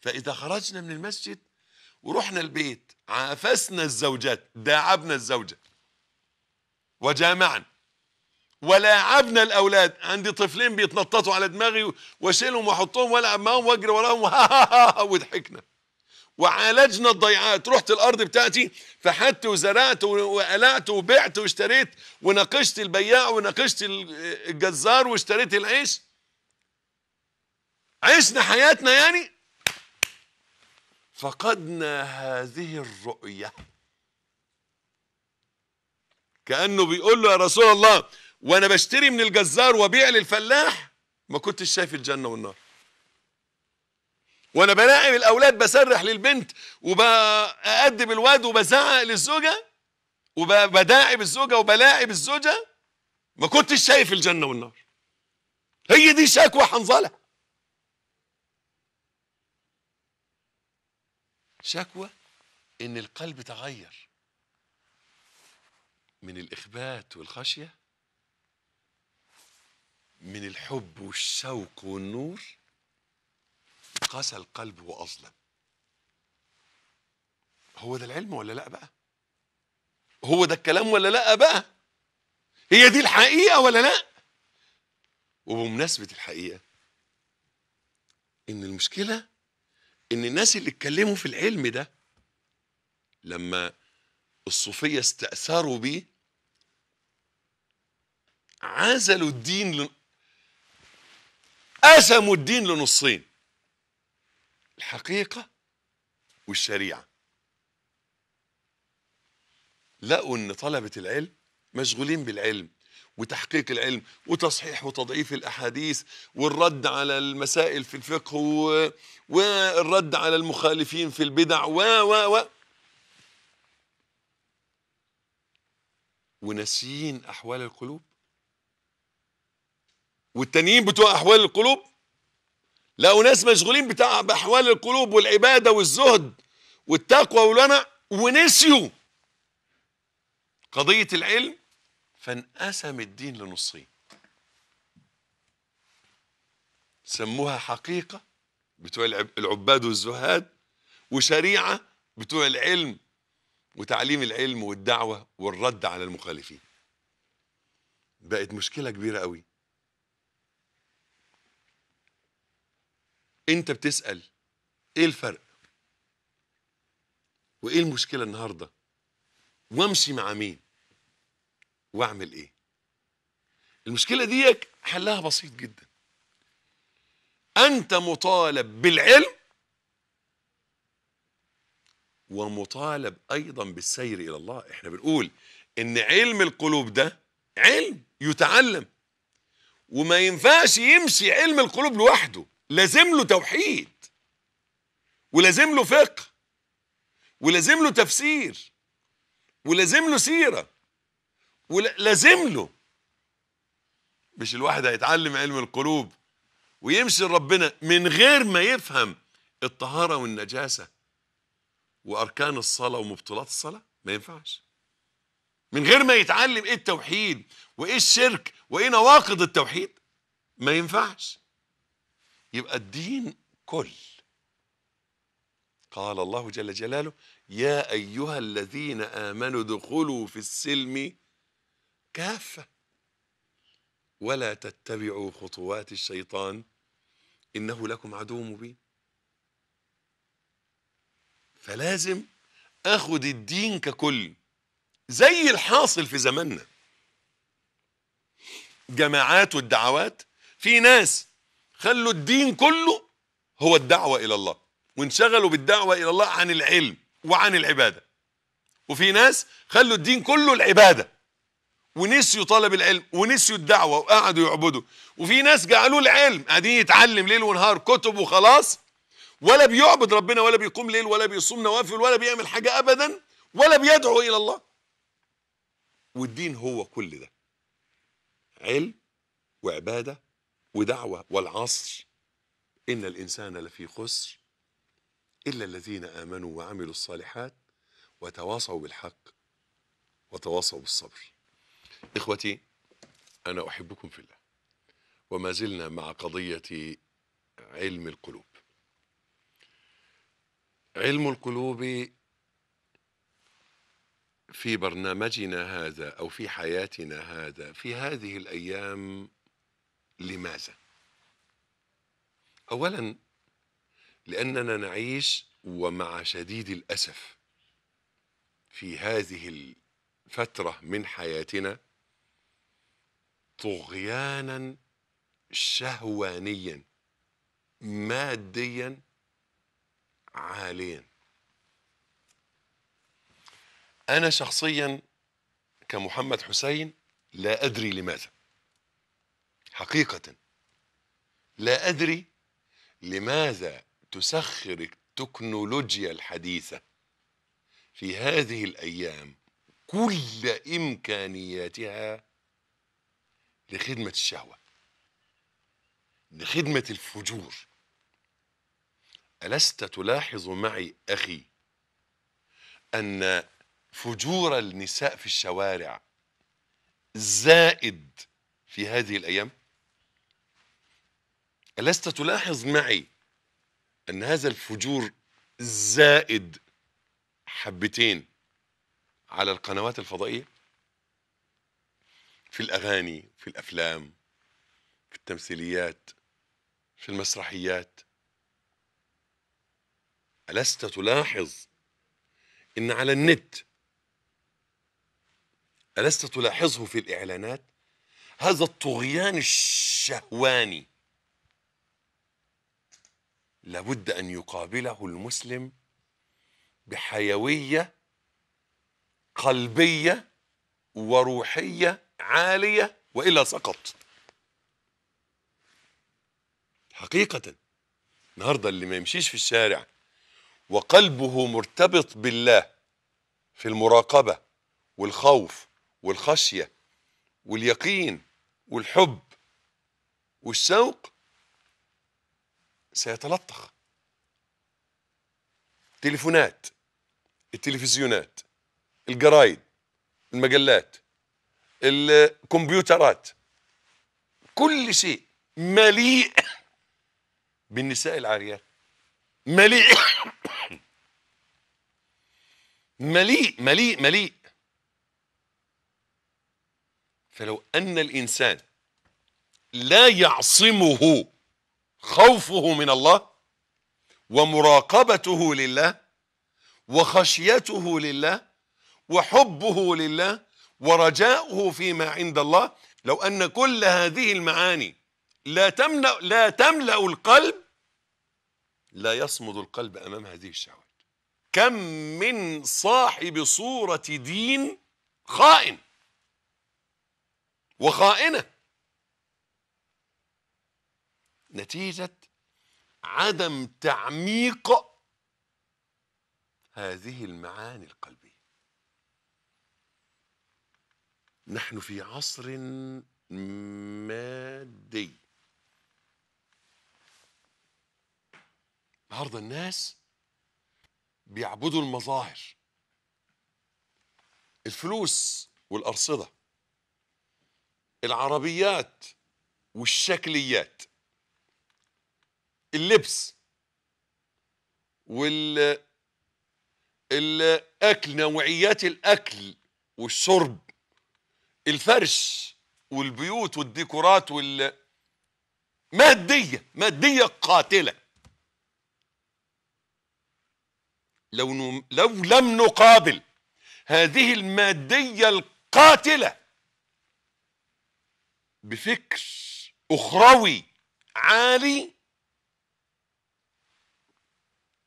فإذا خرجنا من المسجد ورحنا البيت عافسنا الزوجات داعبنا الزوجة وجامعنا ولاعبنا الأولاد عندي طفلين بيتنططوا على دماغي واشيلهم واحطهم والعب معاهم واجري وراهم وضحكنا وعالجنا الضيعات رحت الارض بتاعتي فحدت وزرعت وقلعت وبعت واشتريت وناقشت البياع وناقشت الجزار واشتريت العيش عشنا حياتنا يعني فقدنا هذه الرؤية كأنه بيقول له يا رسول الله وأنا بشتري من الجزار وبيع للفلاح ما كنتش شايف الجنة والنار وأنا بلاعب الأولاد بسرح للبنت وبأدب الواد وبزعق للزوجة وبداعب الزوجة وبلاعب الزوجة ما كنتش شايف الجنة والنار هي دي شكوى حنظله شكوى ان القلب تغير من الاخبات والخشيه من الحب والشوق والنور قسى القلب واظلم هو ده العلم ولا لا بقى هو ده الكلام ولا لا بقى هي دي الحقيقه ولا لا وبمناسبه الحقيقه ان المشكله ان الناس اللي اتكلموا في العلم ده لما الصوفيه استاثروا بيه عزلوا الدين ل... قسموا الدين لنصين الحقيقه والشريعه لقوا ان طلبه العلم مشغولين بالعلم وتحقيق العلم وتصحيح وتضعيف الأحاديث والرد على المسائل في الفقه والرد على المخالفين في البدع و و و وناسيين أحوال القلوب والتانيين بتوع أحوال القلوب لقوا ناس مشغولين بتاع بأحوال القلوب والعبادة والزهد والتقوى والونع ونسيوا قضية العلم فانقسم الدين لنصين سموها حقيقة بتوع العباد والزهاد وشريعة بتوع العلم وتعليم العلم والدعوة والرد على المخالفين بقت مشكلة كبيرة قوي انت بتسأل ايه الفرق وايه المشكلة النهاردة وامشي مع مين واعمل ايه المشكله ديك حلها بسيط جدا انت مطالب بالعلم ومطالب ايضا بالسير الى الله احنا بنقول ان علم القلوب ده علم يتعلم وما ينفعش يمشي علم القلوب لوحده لازم له توحيد ولازم له فقه ولازم له تفسير ولازم له سيره ولازم له مش الواحد هيتعلم علم القلوب ويمشي ربنا من غير ما يفهم الطهارة والنجاسة وأركان الصلاة ومبطلات الصلاة ما ينفعش من غير ما يتعلم إيه التوحيد وإيه الشرك وإيه نواقض التوحيد ما ينفعش يبقى الدين كل قال الله جل جلاله يا أيها الذين آمنوا ادخلوا في السلم كافة ولا تتبعوا خطوات الشيطان إنه لكم عدو مبين فلازم أخد الدين ككل زي الحاصل في زماننا جماعات والدعوات في ناس خلوا الدين كله هو الدعوة إلى الله وانشغلوا بالدعوة إلى الله عن العلم وعن العبادة وفي ناس خلوا الدين كله العبادة ونسيوا طلب العلم ونسيوا الدعوه وقعدوا يعبدوا وفي ناس جعلوا العلم قاعدين يتعلم ليل ونهار كتب وخلاص ولا بيعبد ربنا ولا بيقوم ليل ولا بيصوم نوافل ولا بيعمل حاجه ابدا ولا بيدعو الى الله والدين هو كل ده علم وعباده ودعوه والعصر ان الانسان لفي خسر الا الذين امنوا وعملوا الصالحات وتواصوا بالحق وتواصوا بالصبر إخوتي أنا أحبكم في الله وما زلنا مع قضية علم القلوب علم القلوب في برنامجنا هذا أو في حياتنا هذا في هذه الأيام لماذا؟ أولا لأننا نعيش ومع شديد الأسف في هذه الفترة من حياتنا طغيانا شهوانيا ماديا عاليا أنا شخصيا كمحمد حسين لا أدري لماذا حقيقة لا أدري لماذا تسخر التكنولوجيا الحديثة في هذه الأيام كل إمكانياتها لخدمة الشهوة لخدمة الفجور ألست تلاحظ معي أخي أن فجور النساء في الشوارع زائد في هذه الأيام ألست تلاحظ معي أن هذا الفجور زائد حبتين على القنوات الفضائية في الأغاني في الأفلام في التمثيليات في المسرحيات ألست تلاحظ إن على النت ألست تلاحظه في الإعلانات هذا الطغيان الشهواني لابد أن يقابله المسلم بحيوية قلبية وروحية عالية وإلا سقط حقيقة النهاردة اللي ما يمشيش في الشارع وقلبه مرتبط بالله في المراقبة والخوف والخشية واليقين والحب والشوق سيتلطخ تليفونات التلفزيونات الجرايد المجلات الكمبيوترات كل شيء مليء بالنساء العاريات مليء مليء مليء مليء فلو أن الإنسان لا يعصمه خوفه من الله ومراقبته لله وخشيته لله وحبه لله ورجاؤه فيما عند الله لو أن كل هذه المعاني لا تملأ, لا تملأ القلب لا يصمد القلب أمام هذه الشهوات كم من صاحب صورة دين خائن وخائنة نتيجة عدم تعميق هذه المعاني القلبية نحن في عصر مادي النهارده الناس بيعبدوا المظاهر الفلوس والأرصدة العربيات والشكليات اللبس وال الأكل نوعيات الأكل والشرب الفرش والبيوت والديكورات وال ماديه ماديه قاتله لو ن... لو لم نقابل هذه الماديه القاتله بفكر اخروي عالي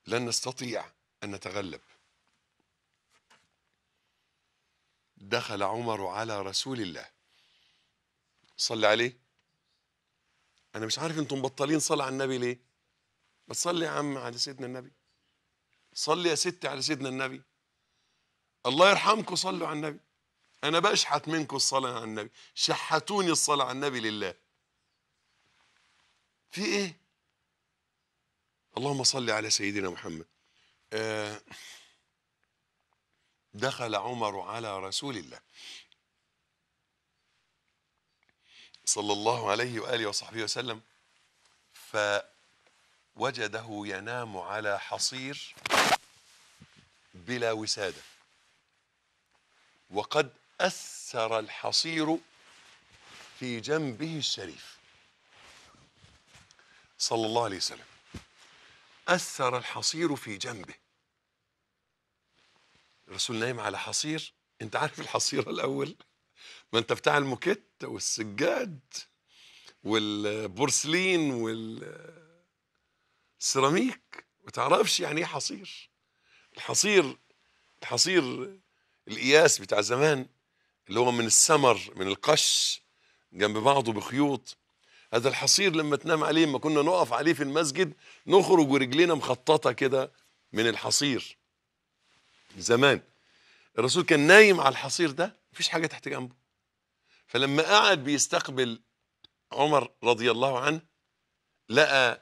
لن نستطيع ان نتغلب دخل عمر على رسول الله صلى عليه انا مش عارف انتم مبطلين صلاه على النبي ليه ما تصلي يا عم على سيدنا النبي صلي يا ستي على سيدنا النبي الله يرحمكم صلوا على النبي انا بشحت منكم الصلاه على النبي شحتوني الصلاه على النبي لله في ايه اللهم صل على سيدنا محمد آه دخل عمر على رسول الله صلى الله عليه وآله وصحبه وسلم فوجده ينام على حصير بلا وسادة وقد أثر الحصير في جنبه الشريف صلى الله عليه وسلم أثر الحصير في جنبه الرسول نايم على حصير انت عارف الحصيره الاول ما انت بتاع الموكيت والسجاد والبورسلين والسيراميك ما تعرفش يعني ايه حصير الحصير الحصير القياس بتاع زمان اللي هو من السمر من القش جنب بعضه بخيوط هذا الحصير لما تنام عليه لما كنا نقف عليه في المسجد نخرج ورجلينا مخططه كده من الحصير زمان الرسول كان نايم على الحصير ده مفيش حاجه تحت جنبه فلما قعد بيستقبل عمر رضي الله عنه لقى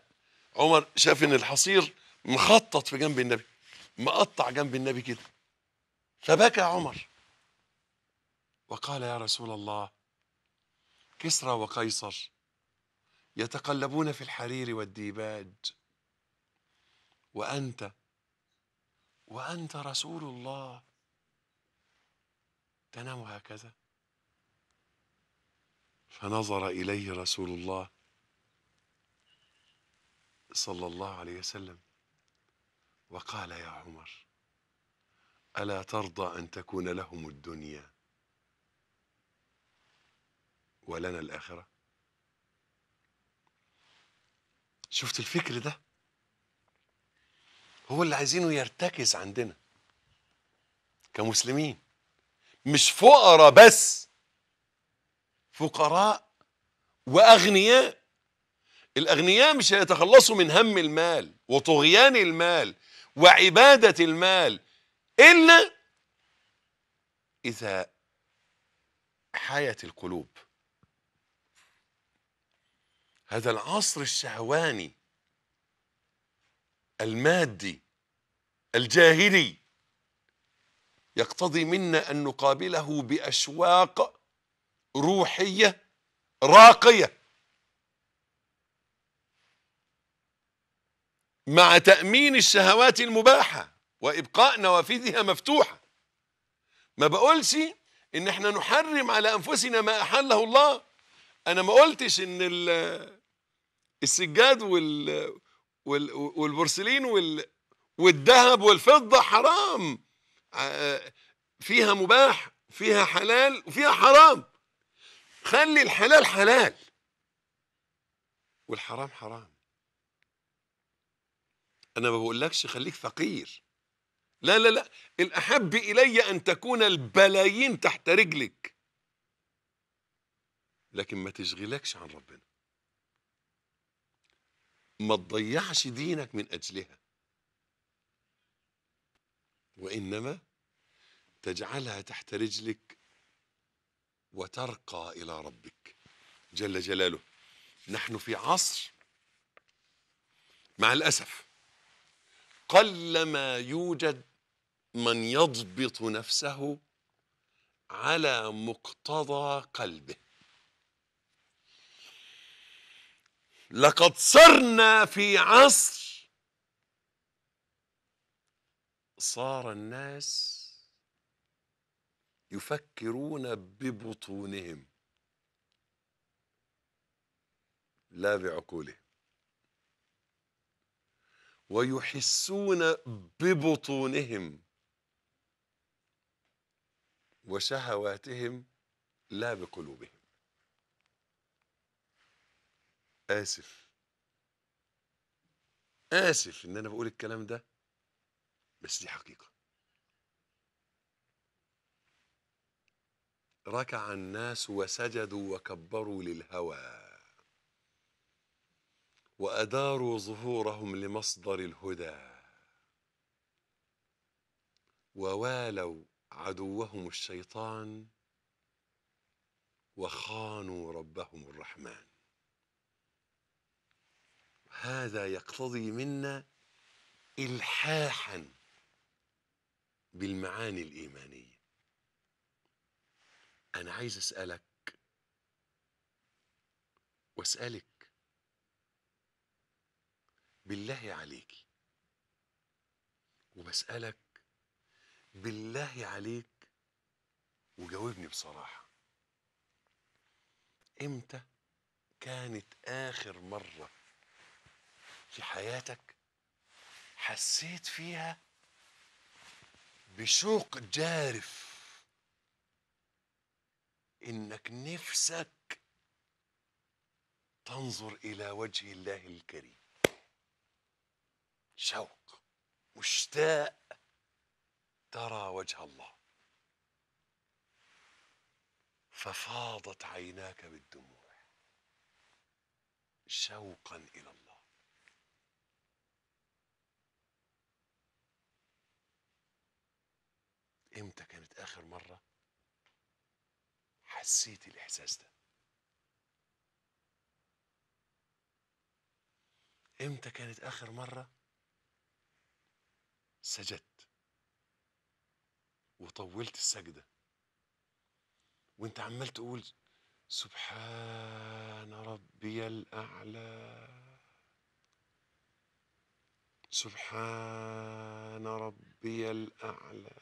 عمر شاف ان الحصير مخطط في جنب النبي مقطع جنب النبي كده فبكى عمر وقال يا رسول الله كسرى وقيصر يتقلبون في الحرير والديباج وانت وأنت رسول الله تنام هكذا فنظر إليه رسول الله صلى الله عليه وسلم وقال يا عمر ألا ترضى أن تكون لهم الدنيا ولنا الآخرة شفت الفكر ده هو اللي عايزينه يرتكز عندنا كمسلمين مش فقراء بس فقراء واغنياء الاغنياء مش هيتخلصوا من هم المال وطغيان المال وعباده المال الا اذا حيت القلوب هذا العصر الشهواني المادي الجاهلي يقتضي منا أن نقابله بأشواق روحية راقية مع تأمين الشهوات المباحة وإبقاء نوافذها مفتوحة ما بقولش إن احنا نحرم على أنفسنا ما أحله الله أنا ما قلتش إن السجاد وال والبورسلين وال والذهب والفضة حرام آه، فيها مباح فيها حلال وفيها حرام خلي الحلال حلال والحرام حرام أنا ما بقولكش خليك فقير لا لا لا الأحب إلي أن تكون البلايين تحت رجلك لكن ما تشغلكش عن ربنا ما تضيعش دينك من أجلها وإنما تجعلها تحت رجلك وترقى إلى ربك جل جلاله نحن في عصر مع الأسف قلما يوجد من يضبط نفسه على مقتضى قلبه لقد صرنا في عصر صار الناس يفكرون ببطونهم لا بعقولهم ويحسون ببطونهم وشهواتهم لا بقلوبهم آسف آسف إن أنا بقول الكلام ده بس دي حقيقة ركع الناس وسجدوا وكبروا للهوى وأداروا ظهورهم لمصدر الهدى ووالوا عدوهم الشيطان وخانوا ربهم الرحمن هذا يقتضي منا إلحاحاً بالمعاني الإيمانية أنا عايز أسألك وأسألك بالله عليك وبسألك بالله عليك وجاوبني بصراحة إمتى كانت آخر مرة في حياتك حسيت فيها بشوق جارف انك نفسك تنظر الى وجه الله الكريم شوق مشتاق ترى وجه الله ففاضت عيناك بالدموع شوقا الى الله امتى كانت اخر مره حسيتي الاحساس ده امتى كانت اخر مره سجدت وطولت السجده وانت عمال تقول سبحان ربي الاعلى سبحان ربي الاعلى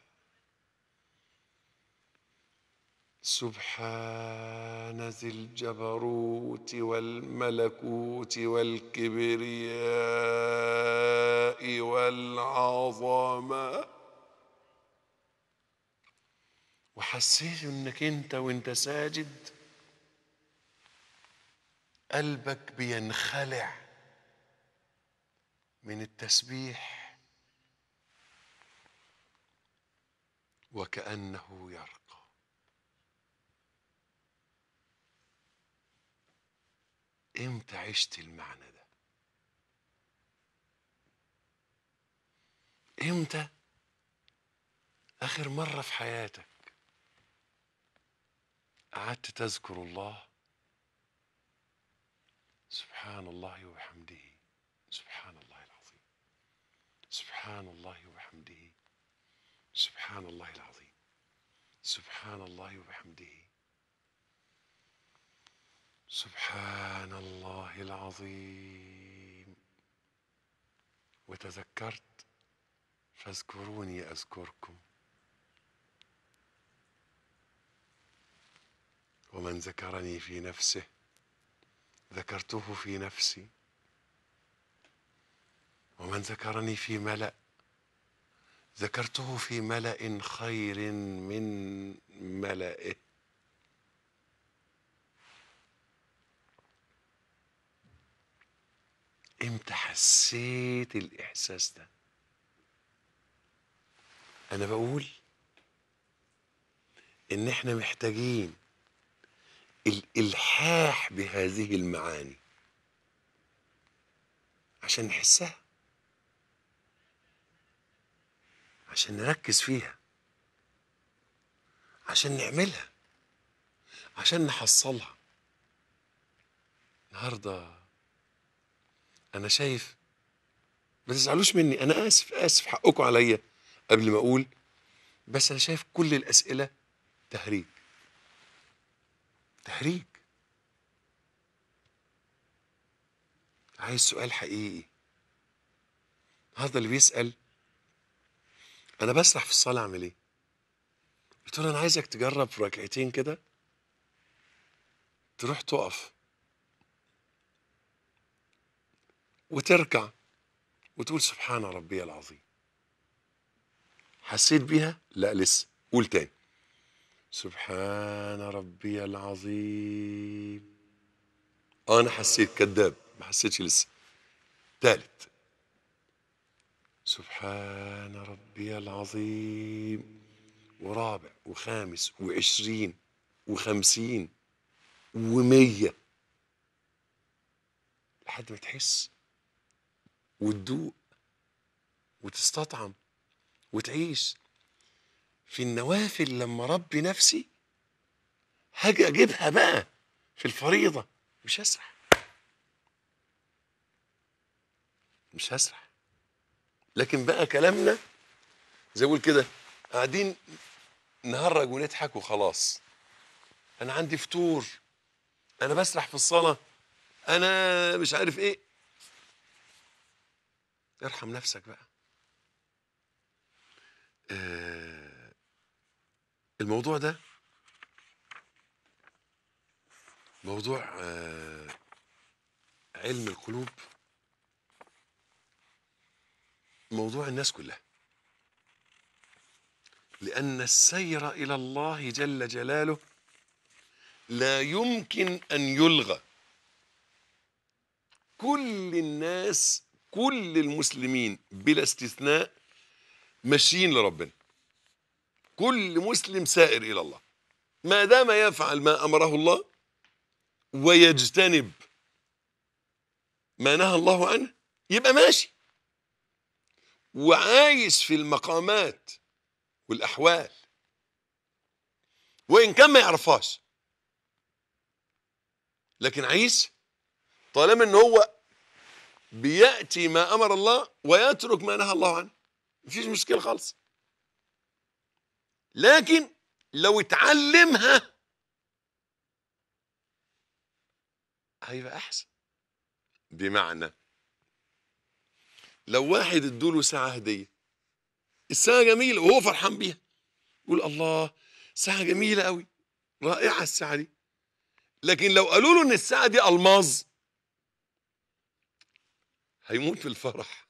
سبحان ذي الجبروت والملكوت والكبرياء والعظمه وحسيت انك انت وانت ساجد قلبك بينخلع من التسبيح وكانه يركع امتى عشت المعنى ده امتى اخر مره في حياتك قعدت تذكر الله سبحان الله وبحمده سبحان الله العظيم سبحان الله وبحمده سبحان الله العظيم سبحان الله وبحمده سبحان الله العظيم وتذكرت فاذكروني اذكركم ومن ذكرني في نفسه ذكرته في نفسي ومن ذكرني في ملأ ذكرته في ملأ خير من ملئه امتى حسيت الاحساس ده انا بقول ان احنا محتاجين الالحاح بهذه المعاني عشان نحسها عشان نركز فيها عشان نعملها عشان نحصلها النهارده انا شايف ما تزعلوش مني انا اسف اسف حقكم عليا قبل ما اقول بس انا شايف كل الاسئله تهريج تهريج عايز سؤال حقيقي هذا اللي بيسال انا بسرح في الصلاه اعمل ايه قلت له انا عايزك تجرب ركعتين كده تروح تقف وتركع وتقول سبحان ربي العظيم حسيت بيها لا لسه قول تاني سبحان ربي العظيم انا حسيت كذاب ما حسيتش لسه تالت سبحان ربي العظيم ورابع وخامس وعشرين وخمسين ومية لحد ما تحس وتدوق وتستطعم وتعيش في النوافل لما ربي نفسي هاجي اجيبها بقى في الفريضه مش هسرح مش هسرح لكن بقى كلامنا زي اقول كده قاعدين نهرج ونضحك وخلاص انا عندي فطور انا بسرح في الصلاه انا مش عارف ايه ارحم نفسك بقى آه، الموضوع ده موضوع آه، علم القلوب موضوع الناس كلها لأن السير إلى الله جل جلاله لا يمكن أن يلغى كل الناس كل المسلمين بلا استثناء ماشيين لربنا كل مسلم سائر إلى الله ما دام يفعل ما أمره الله ويجتنب ما نهى الله عنه يبقى ماشي وعايش في المقامات والأحوال وإن كان ما يعرفهاش لكن عايش طالما ان هو بيأتي ما أمر الله ويترك ما نهى الله عنه مفيش مشكلة خالص لكن لو اتعلمها هيبقى أحسن بمعنى لو واحد ادوله ساعة هدية الساعة جميلة وهو فرحان بيها يقول الله ساعة جميلة قوي رائعة الساعة دي لكن لو قالوا له ان الساعة دي ألماظ هيموت في الفرح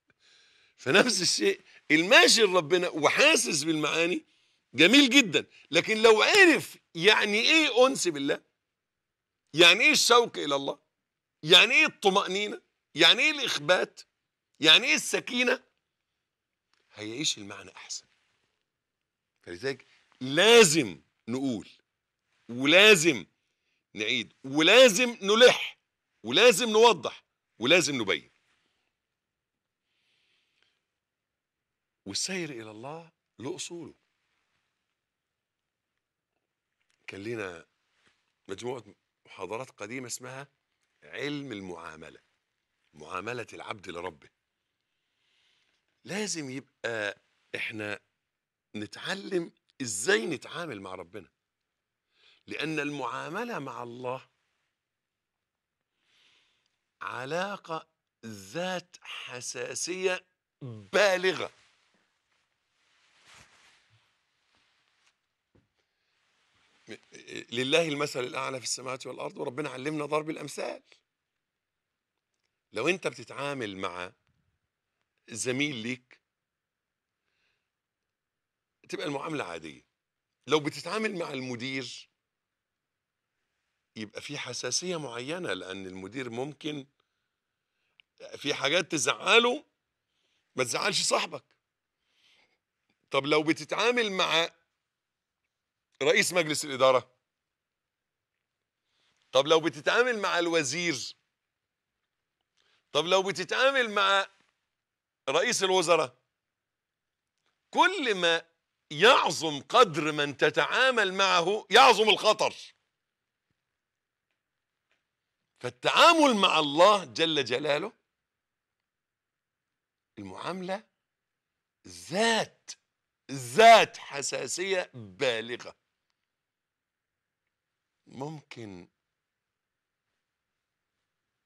فنفس الشيء الماشي لربنا وحاسس بالمعاني جميل جدا لكن لو عرف يعني ايه انس بالله يعني ايه الشوق الى الله يعني ايه الطمأنينة يعني ايه الاخبات يعني ايه السكينة هيعيش المعنى احسن فلذلك لازم نقول ولازم نعيد ولازم نلح ولازم نوضح ولازم نبين والسير إلى الله له أصوله كان لنا مجموعة محاضرات قديمة اسمها علم المعاملة معاملة العبد لربه لازم يبقى احنا نتعلم ازاي نتعامل مع ربنا لأن المعاملة مع الله علاقة ذات حساسية بالغة لله المثل الأعلى في السماوات والأرض وربنا علمنا ضرب الأمثال لو أنت بتتعامل مع زميل ليك تبقى المعاملة عادية لو بتتعامل مع المدير يبقى في حساسية معينة لأن المدير ممكن في حاجات تزعله ما تزعلش صاحبك طب لو بتتعامل مع رئيس مجلس الإدارة طب لو بتتعامل مع الوزير طب لو بتتعامل مع رئيس الوزراء كل ما يعظم قدر من تتعامل معه يعظم الخطر فالتعامل مع الله جل جلاله المعامله ذات ذات حساسيه بالغه ممكن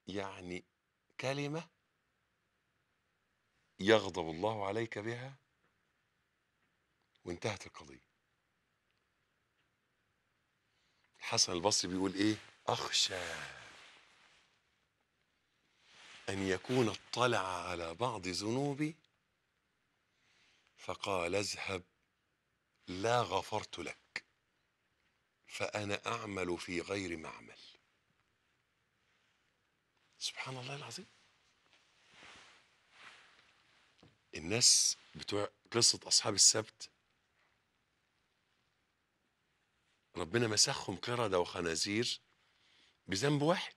يعني كلمه يغضب الله عليك بها وانتهت القضيه الحسن البصري بيقول ايه اخشى أن يكون اطلع على بعض ذنوبي فقال اذهب لا غفرت لك فأنا أعمل في غير معمل سبحان الله العظيم الناس بتوع قصة أصحاب السبت ربنا مسخهم قردة وخنازير بذنب واحد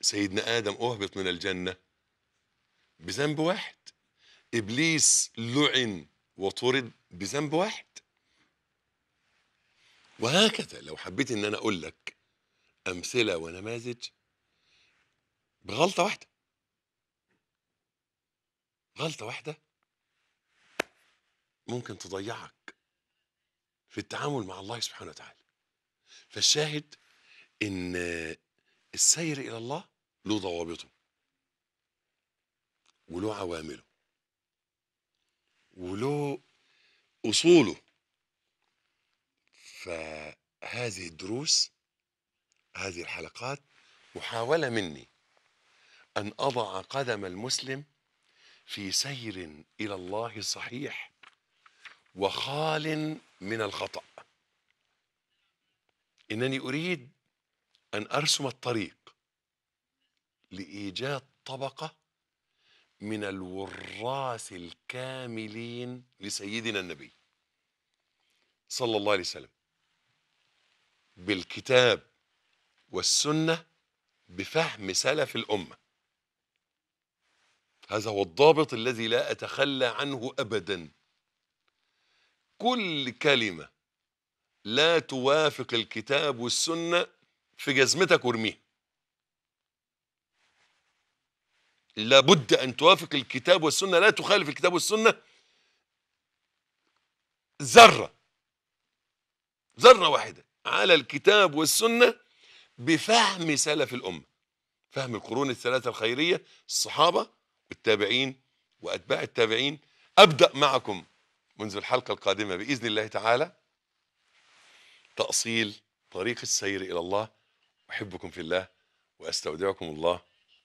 سيدنا آدم أهبط من الجنة بذنب واحد إبليس لعن وطرد بذنب واحد وهكذا لو حبيت ان انا اقول لك امثله ونماذج بغلطه واحده غلطه واحده ممكن تضيعك في التعامل مع الله سبحانه وتعالى فالشاهد ان السير الى الله له ضوابطه وله عوامله وله أصوله فهذه الدروس هذه الحلقات محاولة مني أن أضع قدم المسلم في سير إلى الله صحيح وخال من الخطأ إنني أريد أن أرسم الطريق لايجاد طبقه من الوراث الكاملين لسيدنا النبي صلى الله عليه وسلم بالكتاب والسنه بفهم سلف الامه هذا هو الضابط الذي لا اتخلى عنه ابدا كل كلمه لا توافق الكتاب والسنه في جزمتك وارميها لابد أن توافق الكتاب والسنة لا تخالف الكتاب والسنة ذرة ذرة واحدة على الكتاب والسنة بفهم سلف الأمة فهم القرون الثلاثة الخيرية الصحابة والتابعين وأتباع التابعين أبدأ معكم منذ الحلقة القادمة بإذن الله تعالى تأصيل طريق السير إلى الله أحبكم في الله وأستودعكم الله